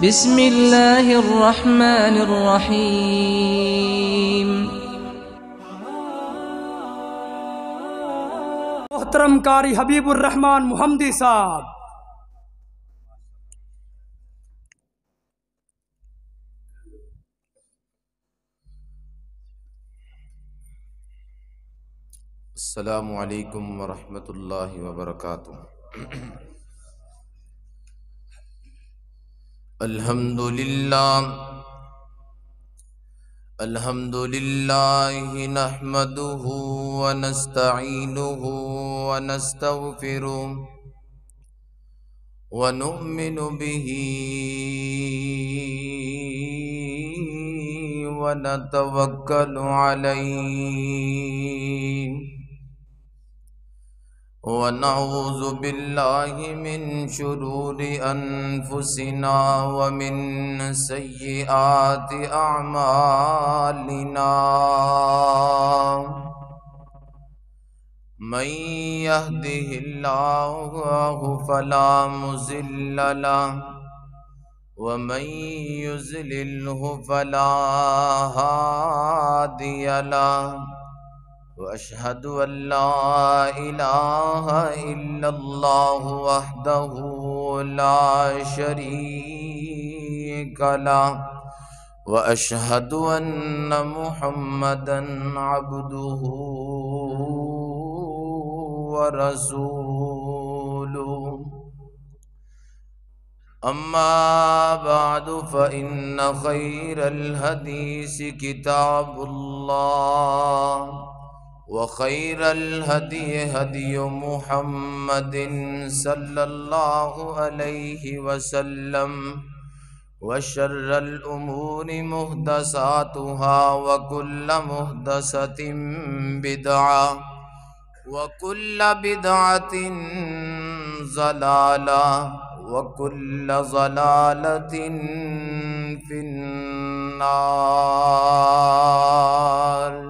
بسم الله الرحمن الرحيم محترم قاری حبیب الرحمن محمدی صاحب السلام عليكم ورحمة الله وبركاته الحمد لله الحمد لله نحمده ونستعينه ونستغفره ونؤمن به ونتوكل عليه ونعوذ بالله من شرور أنفسنا ومن سيئات أعمالنا من يهده الله فلا مزل له ومن يزلله فلا هادي له واشهد ان لا اله الا الله وحده لا شريك له واشهد ان محمدا عبده ورسوله اما بعد فان خير الحديث كتاب الله وخير الهدي هدي محمد صلى الله عليه وسلم وشر الأمور مهدساتها وكل مهدسة بدعة وكل بدعة زلالة وكل زلالة في النار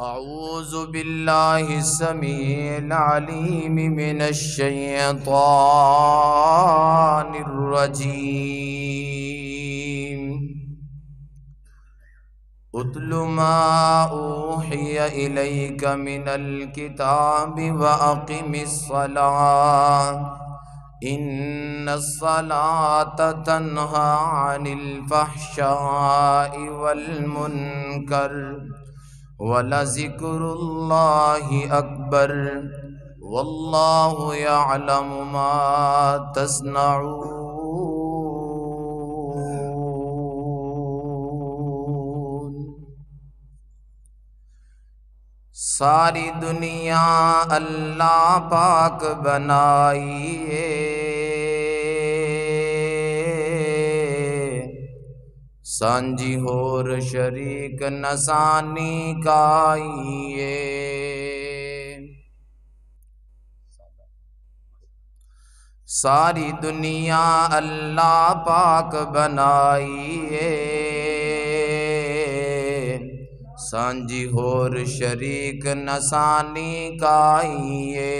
أعوذ بالله السميع العليم من الشيطان الرجيم أتل ما أوحي إليك من الكتاب وأقم الصلاة إن الصلاة تنهى عن الفحشاء والمنكر वला ज़िक्रुल्लाहि अकबर वल्लाहु यअलमु मा तस्नऊन सारी दुनिया अल्लाह पाक बनाइए सांझी होर शरीक नसानी काइए सारी दुनिया अल्लाह पाक बनाइए सांझी होर शरीक नसानी काइए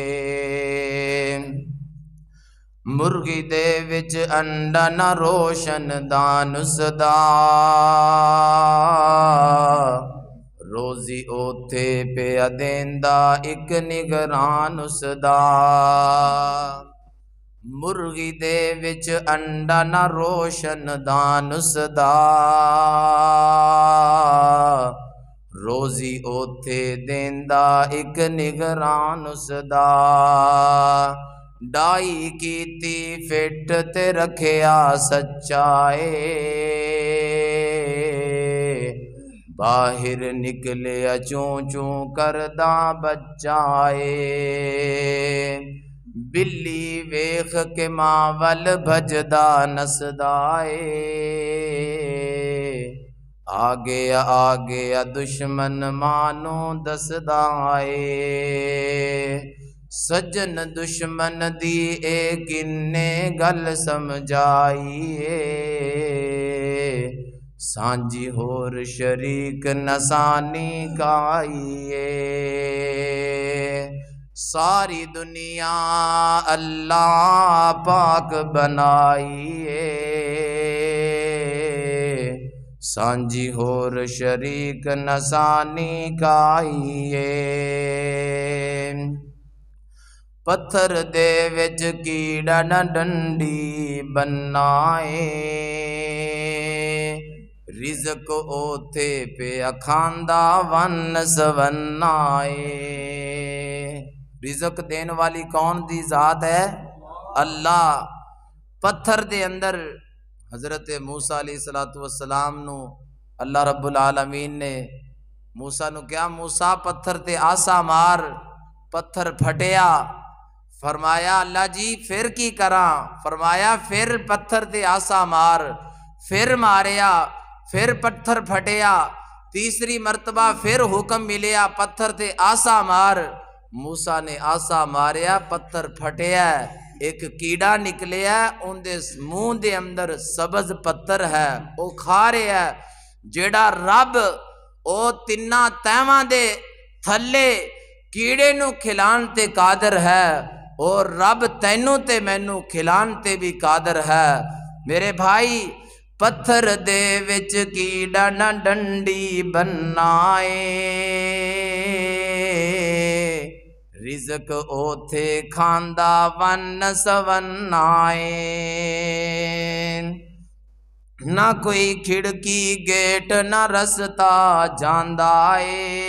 ਮੁਰਗੀ ਦੇ ਵਿੱਚ ਅੰਡਾ ਨਾ ਰੋਸ਼ਨ ਦਾਨ ਸਦਾ ਰੋਜ਼ੀ ਉਥੇ ਪਿਆ ਦੇਂਦਾ ਇੱਕ ਨਿਗਰਾਨ ਉਸਦਾ ਮੁਰਗੀ ਦੇ ਵਿੱਚ ਅੰਡਾ ਨਾ ਰੋਸ਼ਨ ਦਾਨ ਸਦਾ ਰੋਜ਼ੀ ਉਥੇ ਦੇਂਦਾ ਇੱਕ ਨਿਗਰਾਨ ਉਸਦਾ डाई की फिट ते रखिया सच्चाए बाहर निकले चू चू कर बच्चाए बिल्ली वेख के मावल भजदा नसदाए आ गया आ गया दुश्मन मानो दसदाए सज्जन दुश्मन दिए किन्ने गल समझाइए सांझी होर शरीक नसानी गाइए सारी दुनिया अल्लाह पाक बनाइए सांझी होर शरीक नसानी गाइए पत्थर दे विच कीड़ा डंडी बनाए रिजक ओथे पे अखांदा वन सवनाए रिजक देने वाली कौन दी जात है अल्लाह पत्थर दे अंदर हज़रत मूसा सलात वसलाम अल्लाह रब्बुल आलमीन ने मूसा नु क्या मूसा पत्थर ते आसा मार पत्थर फटिया फरमाया अल्लाह जी फिर की करा फरमाया फिर पत्थर ते आसा मार फिर मारिया फिर पत्थर फटिया तीसरी मरतबा फिर हुक्म मिलिया पत्थर ते आसा मार मूसा ने आसा मारिया पत्थर फटिया एक कीड़ा निकलिया उनके मूह के अंदर सबज पत्थर है वह खा रहा है जेड़ा रब ओ तिना ਤਹਿਵਾਂ ਦੇ कीड़े ਕੀੜੇ ਨੂੰ ਖਿਲਾਣ ਤੇ ਕਾਦਰ ਔਰ ਰੱਬ ਤੈਨੂੰ ਤੇ ਮੈਨੂੰ ਖਿਲਾਨ ਤੇ ਵੀ ਕਾਦਰ ਹੈ ਮੇਰੇ ਭਾਈ ਪੱਥਰ ਦੇ ਵਿੱਚ ਕੀ ਡਣਾ ਡੰਡੀ ਬਨਾਏ ਰਿਜ਼ਕ ਉਥੇ ਖਾਂਦਾ ਵਨ ਸਵਨਾਏ ਨਾ ਕੋਈ ਖਿੜਕੀ ਗੇਟ ਨਾ ਰਸਤਾ ਜਾਂਦਾ ਏ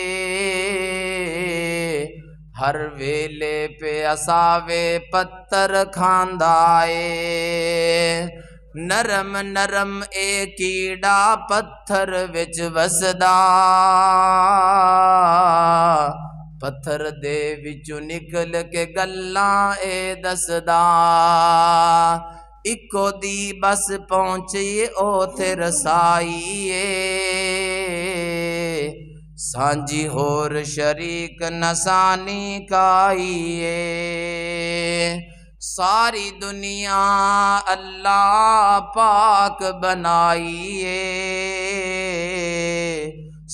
ਹਰ ਵੇਲੇ ਪਿਆਸਾਵੇ ਪੱਤਰ ਖਾਂਦਾ ਏ ਨਰਮ ਨਰਮ ਏ ਕੀੜਾ ਪੱਥਰ ਵਿੱਚ ਵਸਦਾ ਪੱਥਰ ਦੇ ਵਿੱਚੋਂ ਨਿਕਲ ਕੇ ਗੱਲਾਂ ਏ ਦੱਸਦਾ ਇੱਕੋ ਦੀ ਬਸ ਪਹੁੰਚੀ ਉਥੇ ਰਸਾਈ ਏ सांझी होर शरीक नसानी काइए सारी दुनिया अल्लाह पाक बनाइए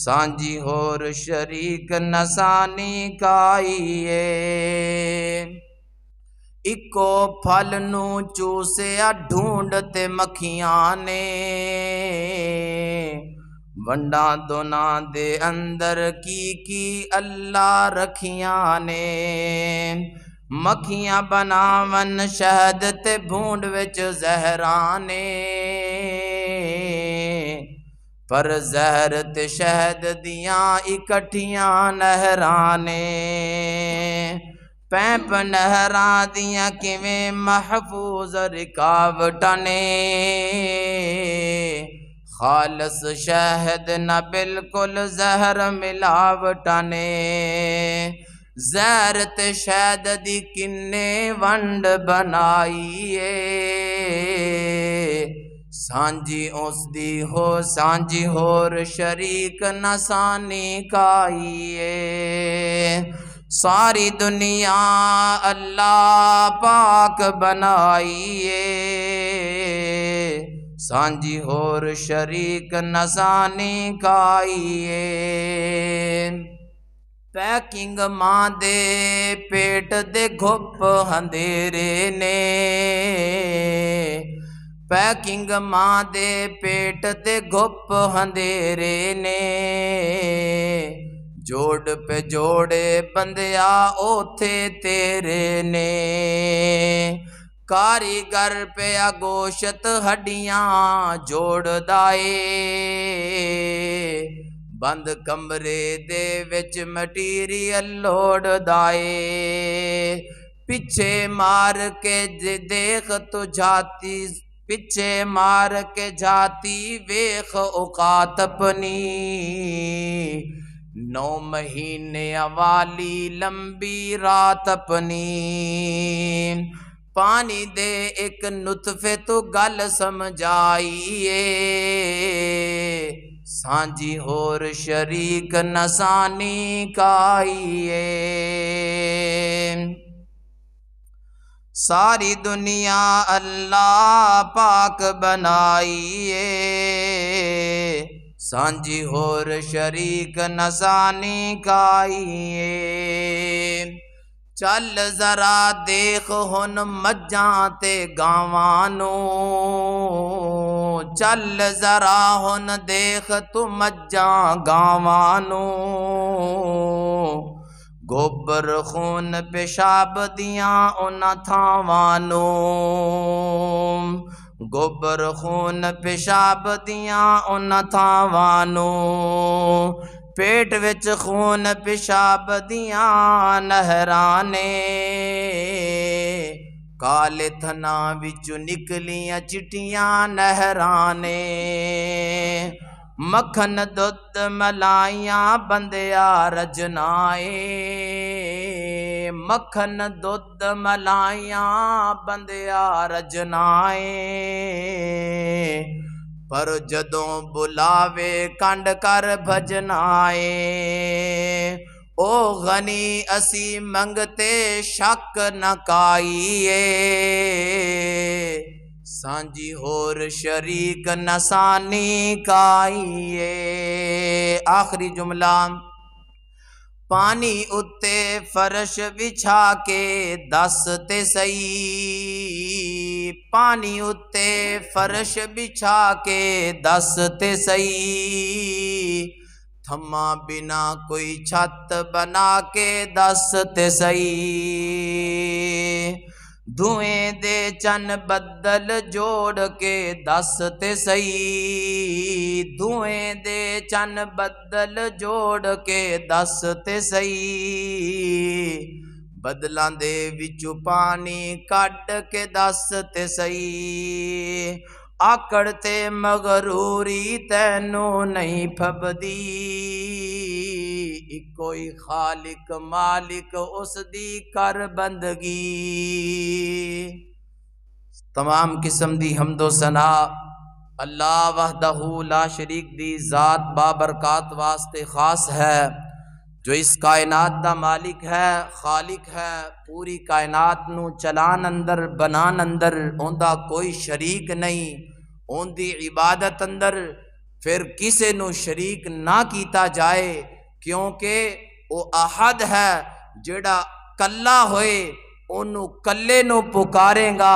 सांझी होर शरीक नसानी काइए इको फल नू चूसया ढूंढते मखिया ने वंडा दोना दे अंदर की की अल्लाह रखिया ने मखिया बनावन शहद ते भूड बिच जहरा ने पर जहर ते शहद दिया इकट्ठिया नहर ने पैंप नहर दिया कि महफूज रिकावट ने खालस शहद न बिल्कुल जहर मिलावट ने जहर त शहद की किन्ने वंड बनाई बनाइए सांझी दी हो सांझी होर शरीक न नसानी काइए सारी दुनिया अल्लाह पाक बनाई है ਸਾਂਝੀ ਹੋਰ ਸ਼ਰੀਕ ਨਸਾਨੀ ਕਾਈਏ ਪੈਕਿੰਗ ਮਾਂ ਦੇ ਪੇਟ ਦੇ ਘੁੱਪ ਹੰਦੇਰੇ ਨੇ ਪੈਕਿੰਗ ਮਾਂ ਦੇ ਪੇਟ ਤੇ ਘੁੱਪ ਹੰਦੇਰੇ ਨੇ ਜੋੜ ਪੇ ਜੋੜੇ ਬੰਦਿਆ ਉਥੇ ਤੇਰੇ ਨੇ कारीगर पे अगोशत हड्डियां जोड़दा ਏ ਬੰਦ ਕਮਰੇ ਦੇ ਵਿੱਚ ਮਟੀਰੀਅਲ ਲੋੜਦਾ ਏ ਪਿੱਛੇ ਮਾਰ ਕੇ ਦੇਖ ਤੋ ਜਾਤੀ ਪਿੱਛੇ ਮਾਰ ਕੇ ਜਾਤੀ ਵੇਖ ਔਕਾਤ ਆਪਣੀ नौ महीने वाली लंबी रात अपनी पानी दे एक नुतफे तो गल समझाइए सांझी होर शरीक नसानी काइए सारी दुनिया अल्लाह पाक बनाइए सांझी होर शरीक नसानी काइए चल जरा देख हुन मत जाते गावानो चल जरा हुन देख तू मत जा गोबर खून पेशाब दियाँ उन थावानो गोबर खून पेशाब दियाँ उन थावानो ਪੇਟ ਵਿੱਚ ਖੂਨ ਪਿਸ਼ਾਬ ਦੀਆਂ ਨਹਿਰਾਂ ਨੇ ਕਾਲੇ ਥਨਾ ਵਿੱਚੋਂ ਨਿਕਲੀਆਂ ਚਿੱਟੀਆਂ ਨਹਿਰਾਂ ਨੇ ਮੱਖਣ ਦੁੱਧ ਮਲਾਈਆਂ ਬੰਦਿਆ ਰਜਨਾਏ ਮੱਖਣ ਦੁੱਧ ਮਲਾਈਆਂ ਬੰਦਿਆ ਰਜਨਾਏ पर जदों बुलावे कंड कर भजनाए ओ गनी असी मंगते शक न काइए सांझी होर शरीक नसानी काइए आखिरी जुमला पानी उत्ते फरश बिछा के दस ते सई पानी उत्ते फर्श बिछा के दस ते सही थमा बिना कोई छत बना के दस ते सही धुएं दे चन बदल जोड़ के दस ते सही धुएं दे चन बदल जोड़ के दस ते सही बदलों के बिचू पानी कट के दस ते सही आकड़ते मगरूरी तेनू नहीं फबदी कोई खालिक मालिक उसकी कर बंदगी तमाम किस्म की हमदो सना अल्लाह वहदहू ला शरीक की जात बाबरकात वास्ते खास है जो इस कायनात का मालिक है खालिक है पूरी कायनात न चलान अंदर बनान अंदर उनका कोई शरीक नहीं उनकी इबादत अंदर फिर किसी न शरीक ना किया जाए क्योंकि वो अहद है जड़ा कला होए उन्हों कल पुकारेगा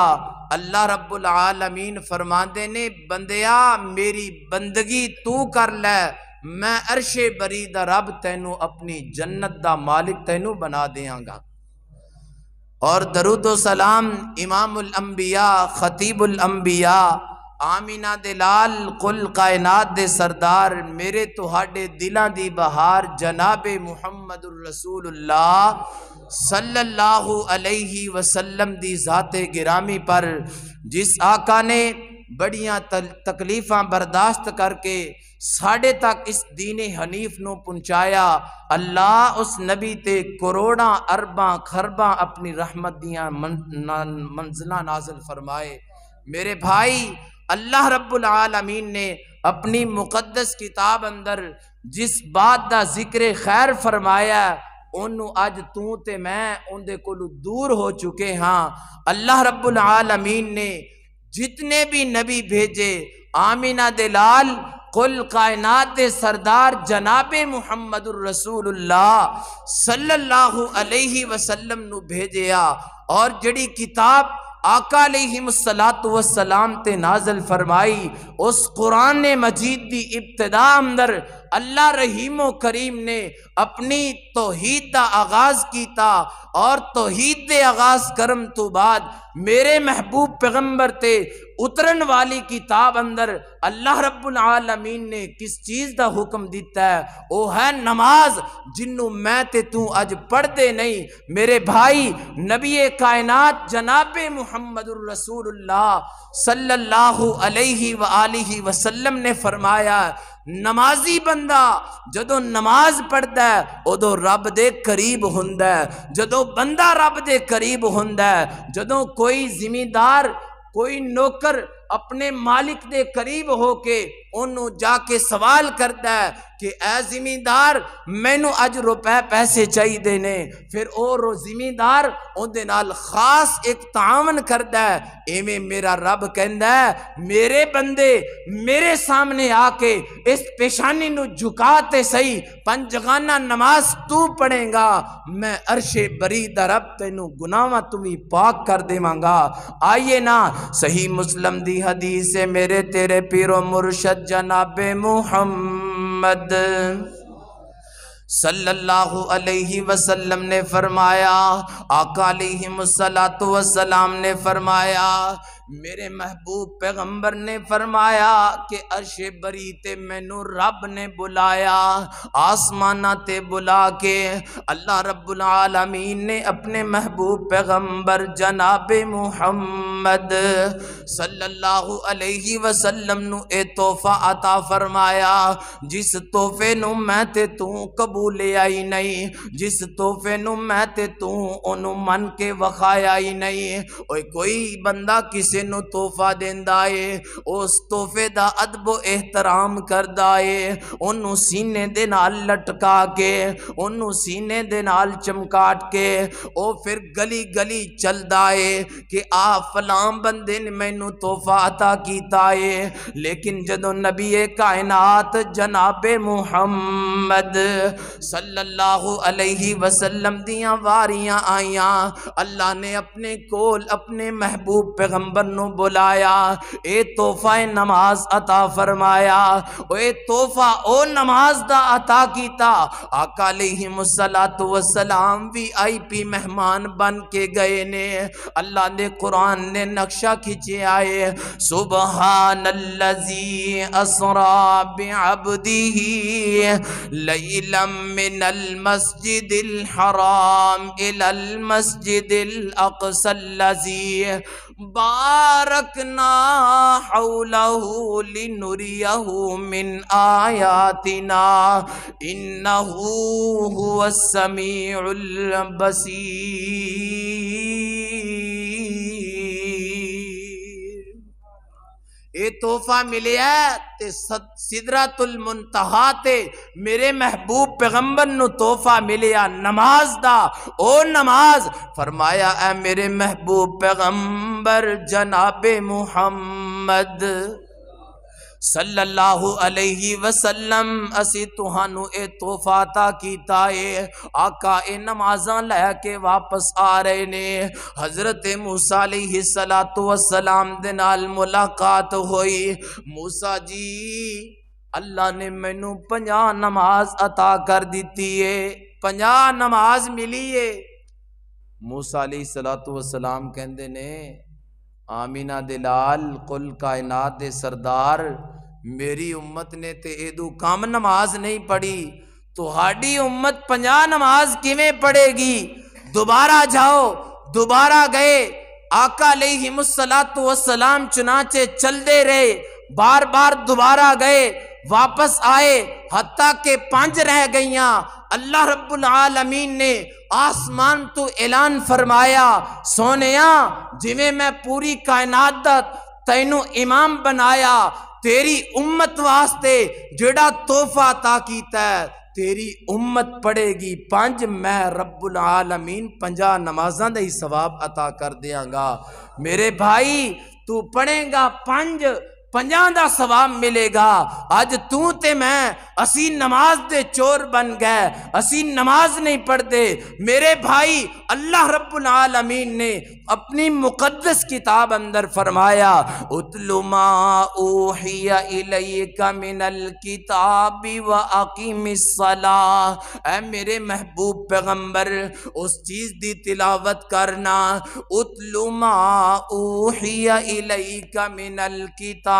अल्लाह रब्बुल आलमीन फरमाते ने बंदया मेरी बंदगी तू कर लै मैं अरशे बरी दा रब तेन अपनी जन्नत दा मालिक तेनू बना देंगा और दरुद सलाम इमामुल अंबिया खतीबुल अंबिया आमिना दे लाल कुल कायनात दे सरदार मेरे तुहाडे दिलां दी बहार जनाब मुहम्मद रसूलुल्लाह सल्लल्लाहु अलैहि वसल्लम दी जाते गिरामी पर जिस आका ने बड़ियां तकलीफ़ा बर्दाश्त करके साढ़े तक इस दीन हनीफ न पहुँचाया अल्लाह उस नबी ते करोड़ा अरबा खरबा अपनी रहमत दियाँ मन, मंजिला नाजल फरमाए मेरे भाई अल्लाह रब्बुल आलमीन ने अपनी मुकदस किताब अंदर जिस बात का जिक्र खैर फरमाया ਉਹਨੂੰ ਅੱਜ तू ते मैं उनके ਕੋਲੋਂ दूर हो चुके हाँ अल्लाह रब्बुल आलमीन ने जितने भी नबी भेजे आमिना दे लाल कुल कायनात सरदार जनाब मुहम्मद रसूलुल्लाह सल्लल्लाहु अलैहि वसल्लम नु भेजया और जड़ी किताब आका सलात वसलाम ते नाजल फरमाई उस कुरान मजीद की इब्तदा अंदर अल्लाह रहीम करीम ने अपनी तोहद का आगाज़ किया और तोहद आगाज़ करम तो बाद मेरे महबूब पैगम्बर ते उतरन वाली किताब अंदर अल्लाह रबालमीन ने किस चीज़ का हुक्म दिता है वो है नमाज जिन्हों मैं ते तू अज पढ़ते नहीं मेरे भाई नबी कायनात जनाब मुहम्मद रसूल सल्लल्लाहु अलैहि वसल्लम ने फरमाया नमाजी बंदा जो नमाज पढ़ता उदो रब दे करीब होंद जो बंदा रब दे करीब होंद जो कोई जिमीदार कोई नौकर अपने मालिक के करीब होके उन्होंने जाके सवाल करता है कि जिमीदार मैनू अज रुपए पैसे चाहिए ने फिर वो रो जिमीदार खास एक तावन करता है इवें मेरा रब कहता मेरे बंदे मेरे सामने आके इस पेशानी झुकाते सही पंचगाना नमाज तू पढ़ेगा मैं अर्शे बरी द रब तेन गुनाव तुम्हें पाक कर देवगा आइए ना सही मुस्लिम दी हदीस मेरे तेरे पीरो मुरशद जनाबे मुहम्मद मोहम्मद सल्लल्लाहु अलैहि वसल्लम ने फरमाया आका अलैहि वसलाम ने फरमाया मेरे महबूब पैगंबर ने फरमाया कि अरश बरी ते मैनू रब ने बुलाया आसमाना ते बुला के अल्लाह रब्बुल आलमीन ने अपने महबूब पैगंबर जनाब मुहम्मद सल्लल्लाहु अलैहि वसल्लम नु ए तोहफा अता फरमाया जिस तोहफे नु मैं ते तू कबूल आई नहीं जिस तोहफे नु मैं ते तू ओनू मन के वखाया ही नहीं ओए कोई बंदा किसे जिन तोहफा देंदा है उस तोहफे का अदब एहतराम करता है ओनू सीने के नाल लटका के ओनू सीने के नाल चमकाट के वह फिर गली गली चलता है कि आ फलाम बंद ने मैनू तोहफा अता किया है लेकिन जो नबी कायनात जनाबे मुहमद सल्लल्लाहु अलैहि वसल्लम दिया वारियां आईया अल्लाह ने अपने कोल अपने महबूब पैगंबर बुलाया ए तोहफा नमाज अता फरमाया ए तोहफा ओ नमाज दा अता कीता आका अलैहिस्सलातु सलाम भी आई पी मेहमान बन के गए ने अल्लाह ने कुरान ने नक्शा खिंचे आए सुबहानल्लज़ी असरा बिअब्दिही लैलम मिनल मस्जिदिल हराम इलल मस्जिदिल लजी बारकना हौलहू मिन आयातिना इन्नहू हुवस्समीउल बसीर ये तोहफा मिले ते सिदरातुल मुंतहा ते मेरे महबूब पैगंबर नु तोहफा मिलया नमाज दा ओ नमाज फरमाया ए मेरे महबूब पैगंबर जनाबे मुहम्मद सल्लल्लाहु अलैहि वसल्लम असी तुहानू ए तोहफा कीता आका ए नमाजा वापस आ रहे ने हजरत मूसा अलैहि सलातो वसलाम दे नाल मुलाकात हुई मूसा जी अल्लाह ने मैनू पंजा नमाज अता कर दी है पंजा नमाज मिली है मूसा अलैहि सलातो वसलाम कहंदे ने आमीना दिलाल कुल कायनात दे सरदार मेरी उम्मत ने ते एदू कम नमाज नहीं पढ़ी तोड़ी उम्मत पंजा नमाज किमें पढ़ेगी दोबारा जाओ दोबारा गए आका ले ही मुसलात वसलाम चुनाचे चलते रहे बार बार दोबारा गए वापस आए हती के पांच रह गई अल्लाह रब्बुल आलमीन ने आसमान तो ऐलान फरमाया सोनिया जिमें मैं पूरी कायनात तेन इमाम बनाया तेरी उम्मत वास्ते जेड़ा तोहफा ता किया तेरी उम्मत पड़ेगी पंज मैं रब्बुल आलमीन पंजा नमाजा का ही सवाब अता कर देंगा मेरे भाई तू पढ़ेगा पंज ਪੰਜਾਂ ਦਾ ਸਵਾਬ ਮਿਲੇਗਾ ਅੱਜ ਤੂੰ ਤੇ ਮੈਂ ਅਸੀਂ ਨਮਾਜ਼ ਦੇ ਚੋਰ ਬਣ ਗਏ ਅਸੀਂ ਨਮਾਜ਼ नहीं पढ़ते मेरे भाई अल्लाह रब्बुल आलमीन ने अपनी मुकद्दस किताब अंदर फरमाया उतलुमा ओहिया इलैका मिनल किताबी व अकीमिस्सलाह ऐ मेरे महबूब पैगंबर उस चीज़ दी तिलावत करना उतलुमा ओहिया इलैका मिनल किताब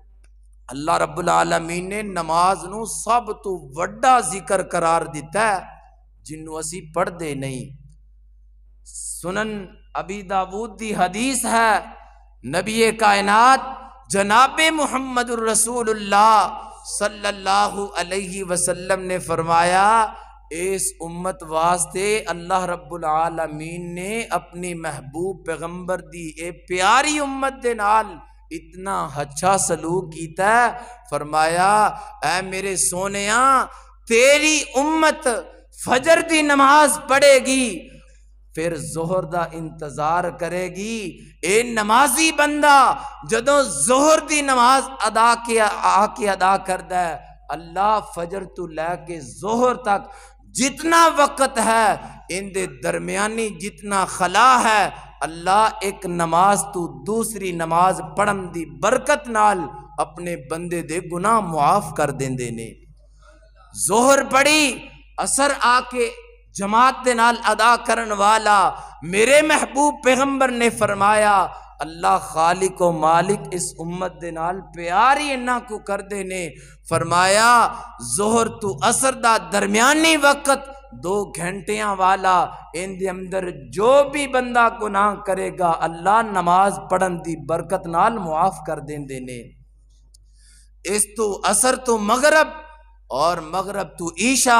अल्लाह रब्बुल आलमीन ने नमाज ਨੂੰ सब तो ਵੱਡਾ जिक्र करार दिता है ਜਿੰਨੂੰ असी पढ़ते नहीं सुनन ਅਬੀ दाऊद की हदीस है नबी कायनात जनाब मुहम्मद रसूलुल्लाह सल्लल्लाहु अलैहि वसल्लम ने फरमाया इस उम्मत वास्ते अल्लाह रब्बुल आलमीन ने अपनी महबूब पैगंबर दी ए प्यारी उम्मत दे नाल इतना अच्छा सलूक किया फरमाया ऐ मेरे सोने तेरी उम्मत फजर की नमाज पढ़ेगी फिर जोहर का इंतजार करेगी ए नमाजी बंदा जो जोहर की नमाज अदा किया आके अदा कर है अल्लाह फजर तू लैके जोहर तक जितना वक्त है इन दरमियानी जितना खला है अल्लाह एक नमाज तू दूसरी नमाज पढ़न की बरकत नाल अपने बंदे दे गुनाह मुआफ कर देंदे ने जोहर पढ़ी असर आके जमात दे नाल अदा करन वाला मेरे महबूब पैगंबर ने फरमाया अल्लाह खालिक व मालिक इस उम्मत दे नाल प्यार ही इन्ना को कर देने फरमाया जोहर तू असर दा दरमियानी वक्त दो घंटिया वाला इन अंदर जो भी बंदा गुनाह करेगा अल्लाह नमाज पढ़न की बरकत नाल मुआफ कर देंगे ने इस तो असर तो मगरब और मगरब तो ईशा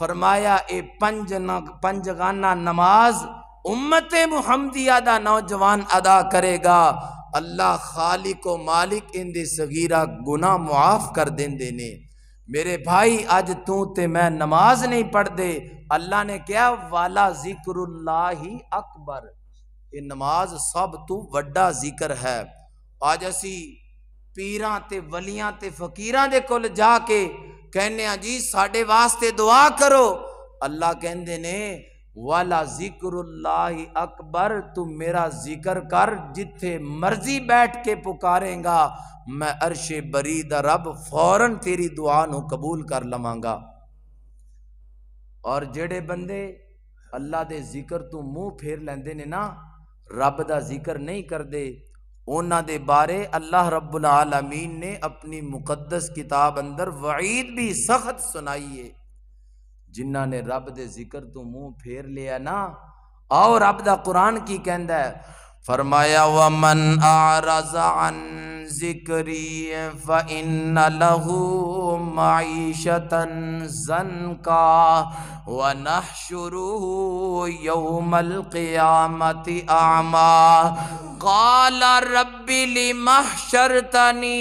फरमाया ए पंज न पंज गाना नमाज उम्मत मुहमदिया का नौजवान अदा करेगा अल्लाह खालिक मालिक इन सगीरा गुना मुआफ कर देंगे ने मेरे भाई अज तू ते मैं नमाज नहीं पढ़ते अल्लाह ने क्या वाला जिक्र ही अकबर ये नमाज सब तू वड्डा जिक्र है अज असी पीर ते वलियां ते फकीर के कोल जाके कहने जी साढ़े वास्ते दुआ करो अल्लाह कहते ने वाला जिक्र ही अकबर तू मेरा जिक्र कर जिथे मर्जी बैठ के पुकारेगा मैं अरशे बरी द रब फौरन तेरी दुआ न कबूल कर लवागा और जड़े बंदे अल्लाह के जिक्र तू मूँह फेर लेंदे ने ना रब का जिक्र नहीं करते उन्होंने बारे अल्लाह रब्बुल आलमीन ने अपनी मुकद्दस किताब अंदर वईद भी सख्त सुनाई है जिन्हें ने रब के जिक्र तू मूँह फेर लिया ना आओ रब का कुरान की कहता है फरमाया वमन आरजान जिक्री इन लहू मईशतन जन का व नशरू यौमल क़ियामति आमा काल रब्बिली महशरतनी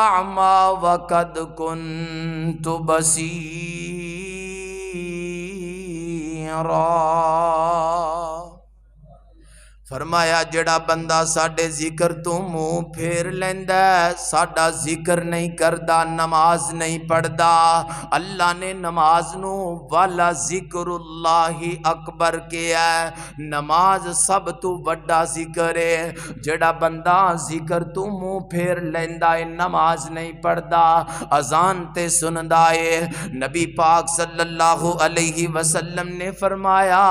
आमा वक़द कुन तो बसी फरमाया जड़ा बंदा साढ़े जिक्र तो मुँह फेर लेंदा जिक्र नहीं करता नमाज नहीं पढ़ता अल्लाह ने नमाज नु जिक्र ही अकबर के है नमाज सब तो बड़ा जिक्र है जड़ा बंदा जिक्र तो मुँह फेर लेंदा है नमाज नहीं पढ़ता अजान ते सुन है नबी पाक सल्लल्लाहु अलैहि वसल्लम ने फरमाया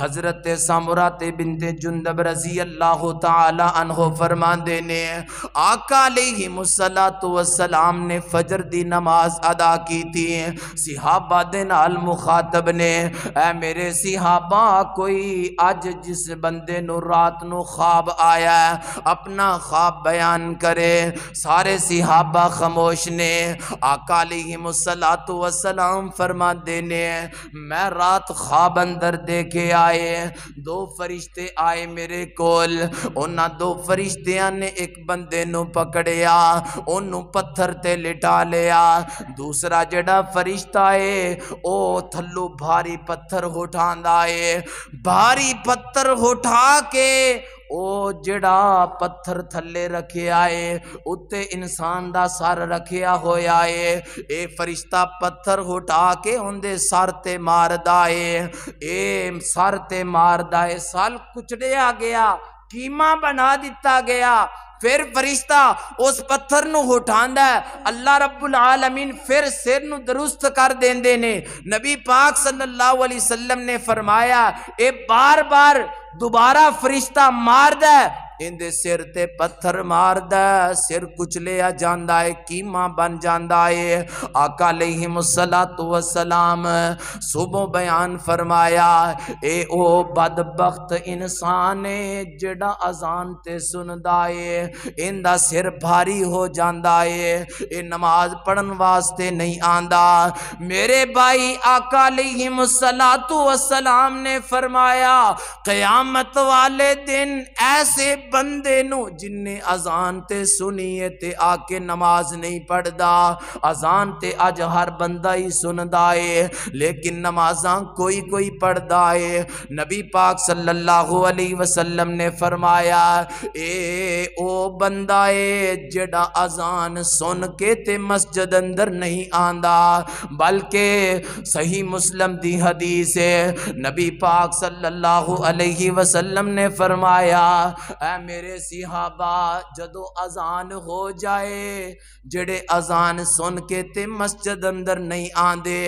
हजरत सामुरा ते बिंदे जुंदब रज़ी अल्लाह तहो फरमा देने आका वसलाम ने फजर दी नमाज अदा की थी सिहाबा दे नाल मुखातब ने ए मेरे सिहाबा कोई अज जिस बंदे नु रात नु ख्वाब आया अपना ख्वाब बयान करे सारे सिहाबा खामोश ने आका वसलाम फरमा देने मैं रात ख्वाब अंदर देखे आए दो फरिश्ते आए मेरे मेरे कोल उन्हें दो फरिश्तिया ने एक बंदे बंद पकड़िया ओनू पत्थर ते लिटा लिया दूसरा जड़ा फरिश्ता है ओ थलू भारी पत्थर उठाता है भारी पत्थर उठा के जड़ा पत्थर थले रखा है उत्ते इंसान का सर रखा होया है ये फरिश्ता पत्थर हटा के उनके सर त मार है ये सर त मार है सल कुचड़िया गया कीमा बना दिता गया फिर फरिश्ता उस पत्थर है अल्लाह रबुल आलमीन फिर सिर न दुरुस्त कर देंगे ने नबी पाक सल्लाम ने फरमाया ए बार बार दोबारा फरिश्ता मार द इंद सिर ते पत्थर मार दिर कुचलिया जाता है कीमा बन जाता है अकाले ही मुसला तो सलाम सुबह बयान फरमाया ए ओ बदबخت इंसान है जड़ा अजान ते सुनदा है इंदा सिर भारी हो जाता है ए नमाज पढ़न वास्ते नहीं आंदा मेरे भाई अकाले ही मुसला तो सलाम ने फरमाया कयामत वाले दिन ऐसे बंदे ਨੂੰ ਜਿੰਨੇ ਅਜ਼ਾਨ ਤੇ ਸੁਣੀਏ ते आके नमाज नहीं ਨਹੀਂ अजान ते ਤੇ हर बंदा ही ਹੀ ਸੁਣਦਾ लेकिन नमाजा कोई कोई पढ़ता है नबी पाक सल्लल्लाहु अलैहि वसल्लम ने फरमाया ए ओ बंदा है जड़ा अजान सुन के ते मस्जिद अंदर नहीं आंदा बल्कि सही मुस्लिम दी हदीस है नबी पाक सल्लल्लाहु अलैहि वसल्लम ने फरमाया ए मेरे सिहाबा जदों अजान हो जाए जेडे अजान सुन के ते मस्जिद अंदर नहीं आंदे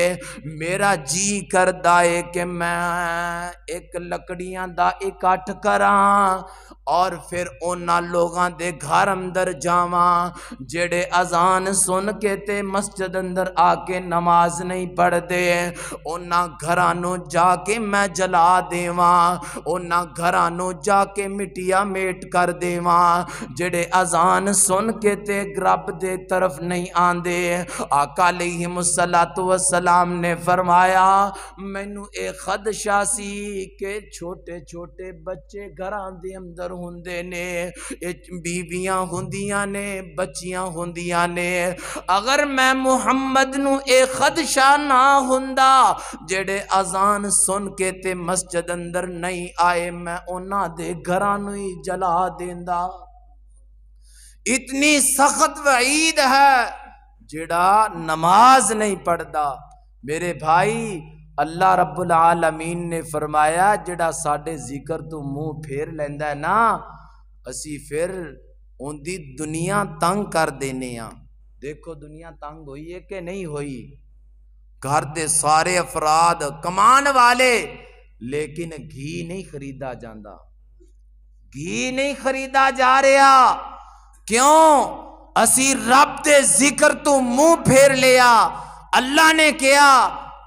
मेरा जी करदा है कि मैं एक लकड़ियां दा इकट्ठ करा और फिर उन्होंने घर अंदर जावा जेडे अजान सुन के ते मस्जिद अंदर आके नमाज नहीं पढ़ते घर जाके मैं जला देव घर जाके मिट्टिया मेट कर देव जेडे अजान सुन के ते ग्रब दे तरफ नहीं आते अकाली ही मुसला तो सलाम ने फरमाया मैनू ये खदशा सी के छोटे छोटे बच्चे घर अंदर होंगे ने बीविया होंदिया ने बच्चिया होंदिया ने अगर मैं मुहम्मद नदशा ना हों जे अजान सुन के ते मस्जिद अंदर नहीं आए मैं उन्होंने घर ही जला देंदा इतनी सख्त वईद है जड़ा नमाज नहीं पढ़ता मेरे भाई अल्लाह रब्बुल आलमीन ने फरमाया जड़ा साढ़े जिक्र तो मुंह फेर लेंदा है ना असी फिर उनकी दुनिया तंग कर देने आ देखो दुनिया तंग हुई है कि नहीं हुई घर के सारे अफराद कमान वाले लेकिन घी नहीं खरीदा जाता घी नहीं खरीदा जा रहा क्यों असी रब के जिक्र तो मुंह फेर लिया अल्लाह ने कहा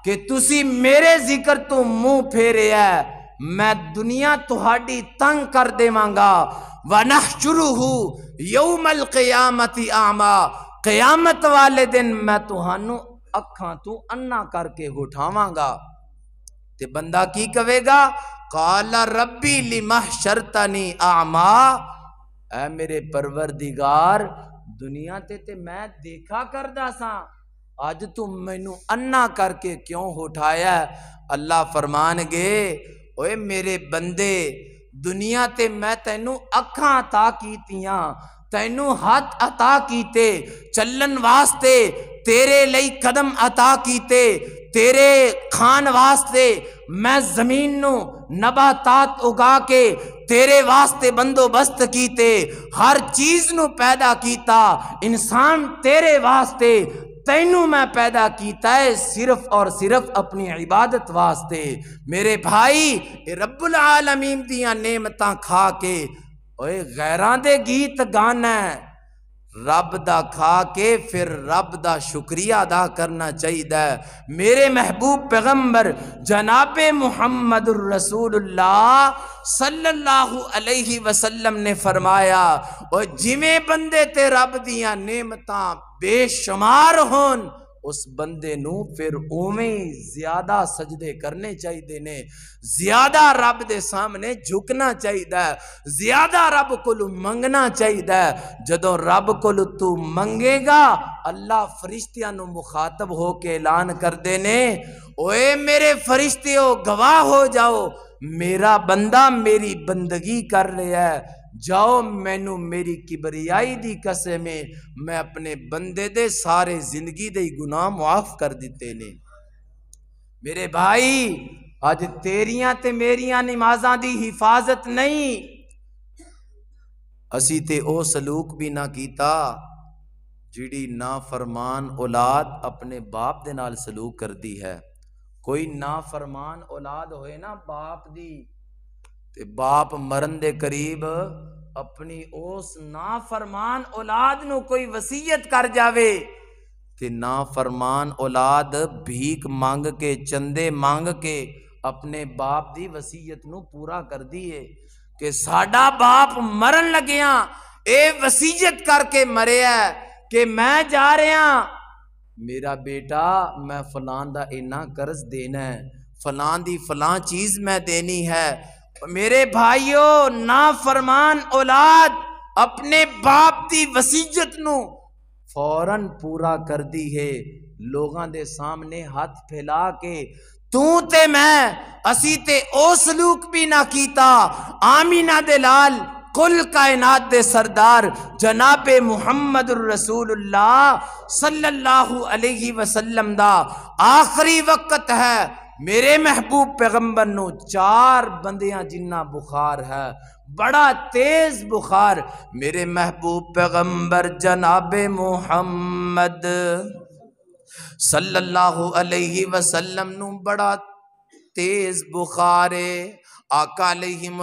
કે તું સી મેરે zikr તુ મુહ ફેરિયા મે દુનિયા તુહાડી તંગ કર દેવાંગા વનહશરુહુ યૌમલ કિયામાતી આમા કિયામત વાલે દિન મે તુહાનું અખા તુ અન્ના કરકે હોઠાવાંગા તે બંદા કી કહેગા કાલ રબ્બી લિ મહશરતાની આમા હે મેરે પરવરદીગર દુનિયા તે તે મે દેખા કરદા સા अज तू मैन अन्ना करके क्यों उठाया अल्लाह फरमान गे ओ मेरे बंदे दुनिया ते मैं तेन अखा अता कीतिया तेन हथ अता किते चलन वास्ते तेरे लिए कदम अता किते तेरे खान वास्ते मैं जमीन नबातात उगा के तेरे वास्ते बंदोबस्त किते हर चीज़ नैदा किया इंसान तेरे वास्ते तेनू मैं पैदा किया है सिर्फ और सिर्फ अपनी इबादत वास्ते मेरे भाई रबुल आलमीम दियां नेमत खा के गैर के गीत गाना है रब का खा के फिर रब का शुक्रिया अदा करना चाहिए मेरे महबूब पैगम्बर जनाब मुहम्मद रसूलुल्लाह सल्लल्लाहु अलैहि वसल्लम ने फरमाया और जिमें बंदे ते रब दियाँ नेमत बेशुमार होन उस बंदे नु फिर उवें ज्यादा सजदे करने चाहिए ने ज्यादा रब दे सामने झुकना चाहिए ज्यादा रब को मंगना चाहिए जो रब को तू मंगेगा अल्लाह फरिश्तिया मुखातब हो के ऐलान कर देने ओए मेरे फरिश्ते हो गवाह हो जाओ मेरा बंदा मेरी बंदगी कर रहा है जाओ मैनू मेरी किबरियाई दी कसम है मैं अपने बंदे दे सारे जिंदगी दे गुनाह मुआफ कर दिते ने मेरे भाई अज तेरिया ते मेरिया नमाजा दी हिफाजत नहीं असी ते ओ सलूक भी ना कीता जिड़ी ना फरमान औलाद अपने बाप के नाल सलूक करती है कोई ना फरमान औलाद होए ना बाप दी ਤੇ ਬਾਪ ਮਰਨ ਦੇ ਕਰੀਬ ਆਪਣੀ ਉਸ ਨਾਫਰਮਾਨ ਔਲਾਦ ਨੂੰ ਕੋਈ ਵਸੀਅਤ ਕਰ ਜਾਵੇ ਤੇ ਨਾਫਰਮਾਨ ਔਲਾਦ ਭੀਖ ਮੰਗ ਕੇ ਚੰਦੇ ਮੰਗ ਕੇ ਆਪਣੇ ਬਾਪ ਦੀ ਵਸੀਅਤ ਨੂੰ ਪੂਰਾ ਕਰਦੀ ਏ ਕਿ ਸਾਡਾ ਬਾਪ ਮਰਨ ਲੱਗਿਆ ਇਹ ਵਸੀਅਤ ਕਰਕੇ ਮਰਿਆ ਕਿ ਮੈਂ ਜਾ ਰਿਹਾ ਮੇਰਾ ਬੇਟਾ ਮੈਂ ਫਲਾਂ ਦਾ ਇੰਨਾ ਕਰਜ਼ ਦੇਣਾ ਹੈ ਫਲਾਂ ਦੀ ਫਲਾਂ ਚੀਜ਼ ਮੈਂ ਦੇਣੀ ਹੈ मेरे भाइयों ना फरमान औलाद अपने बाप की वसीयत फौरन पूरा कर दी है लोगों के सामने हाथ फैला के तू ते मैं असी ते ओ सलूक भी ना ਕੀਤਾ आमीना दे लाल कुल कायनात दे सरदार जनाब मुहम्मद रसूलुल्लाह सल्लल्लाहु अलैहि वसल्लम दा आखिरी वक्त है मेरे महबूब पैगंबर नो चार बंदियां जिन्ना बुखार है बड़ा तेज बुखार मेरे महबूब पैगंबर जनाब मुहम्मद सल्लल्लाहु अलैहि वसल्लम नु बड़ा तेज बुखार है आका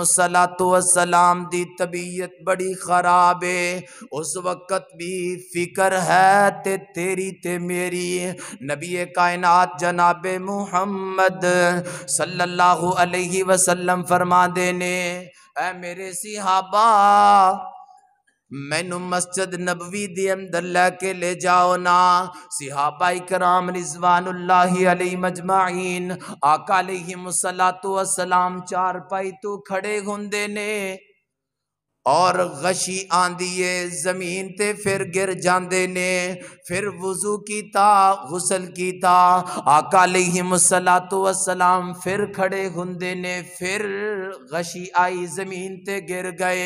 सलाम दी तबीयत बड़ी ख़राब है उस वक़्त भी फ़िक्र है ते तेरी ते मेरी नबी कायनात जनाब मुहमद सल्लल्लाहु अलैहि वसल्लम फरमा देने ए मेरे सिहाबा मैनू मस्जिद नबवी दे अंदर लैके ले जाओ ना सिहाबा कराम रिजवान अली मजमाइन आका अलैहि मुसलातु चार पाई तू खड़े होंगे ने और गशी आंदी है जमीन ते फिर गिर जाते ने फिर वजू किया गुसल किया आका तो असलाम फिर खड़े होंगे ने फिर गशी आई जमीन ते गिर गए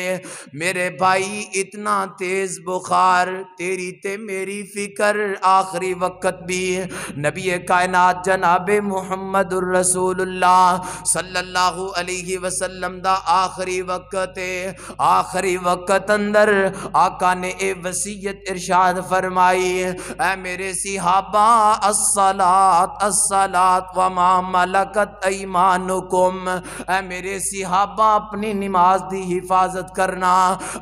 मेरे भाई इतना तेज बुखार तेरी ते मेरी फिक्र आखिरी वक्त भी नबी कायनात जनाब मुहम्मद रसूलुल्लाह सल्लाह वसलम द आखिरी वक्त है आखिरी आखिरी वक्त अंदर आका ने ए वसीयत इरशाद फरमाई ऐ मेरे सिहाबा असलात असलात व माँ मलकत ईमानुकुम ऐ मेरे सिहाबा अपनी नमाज की हिफाजत करना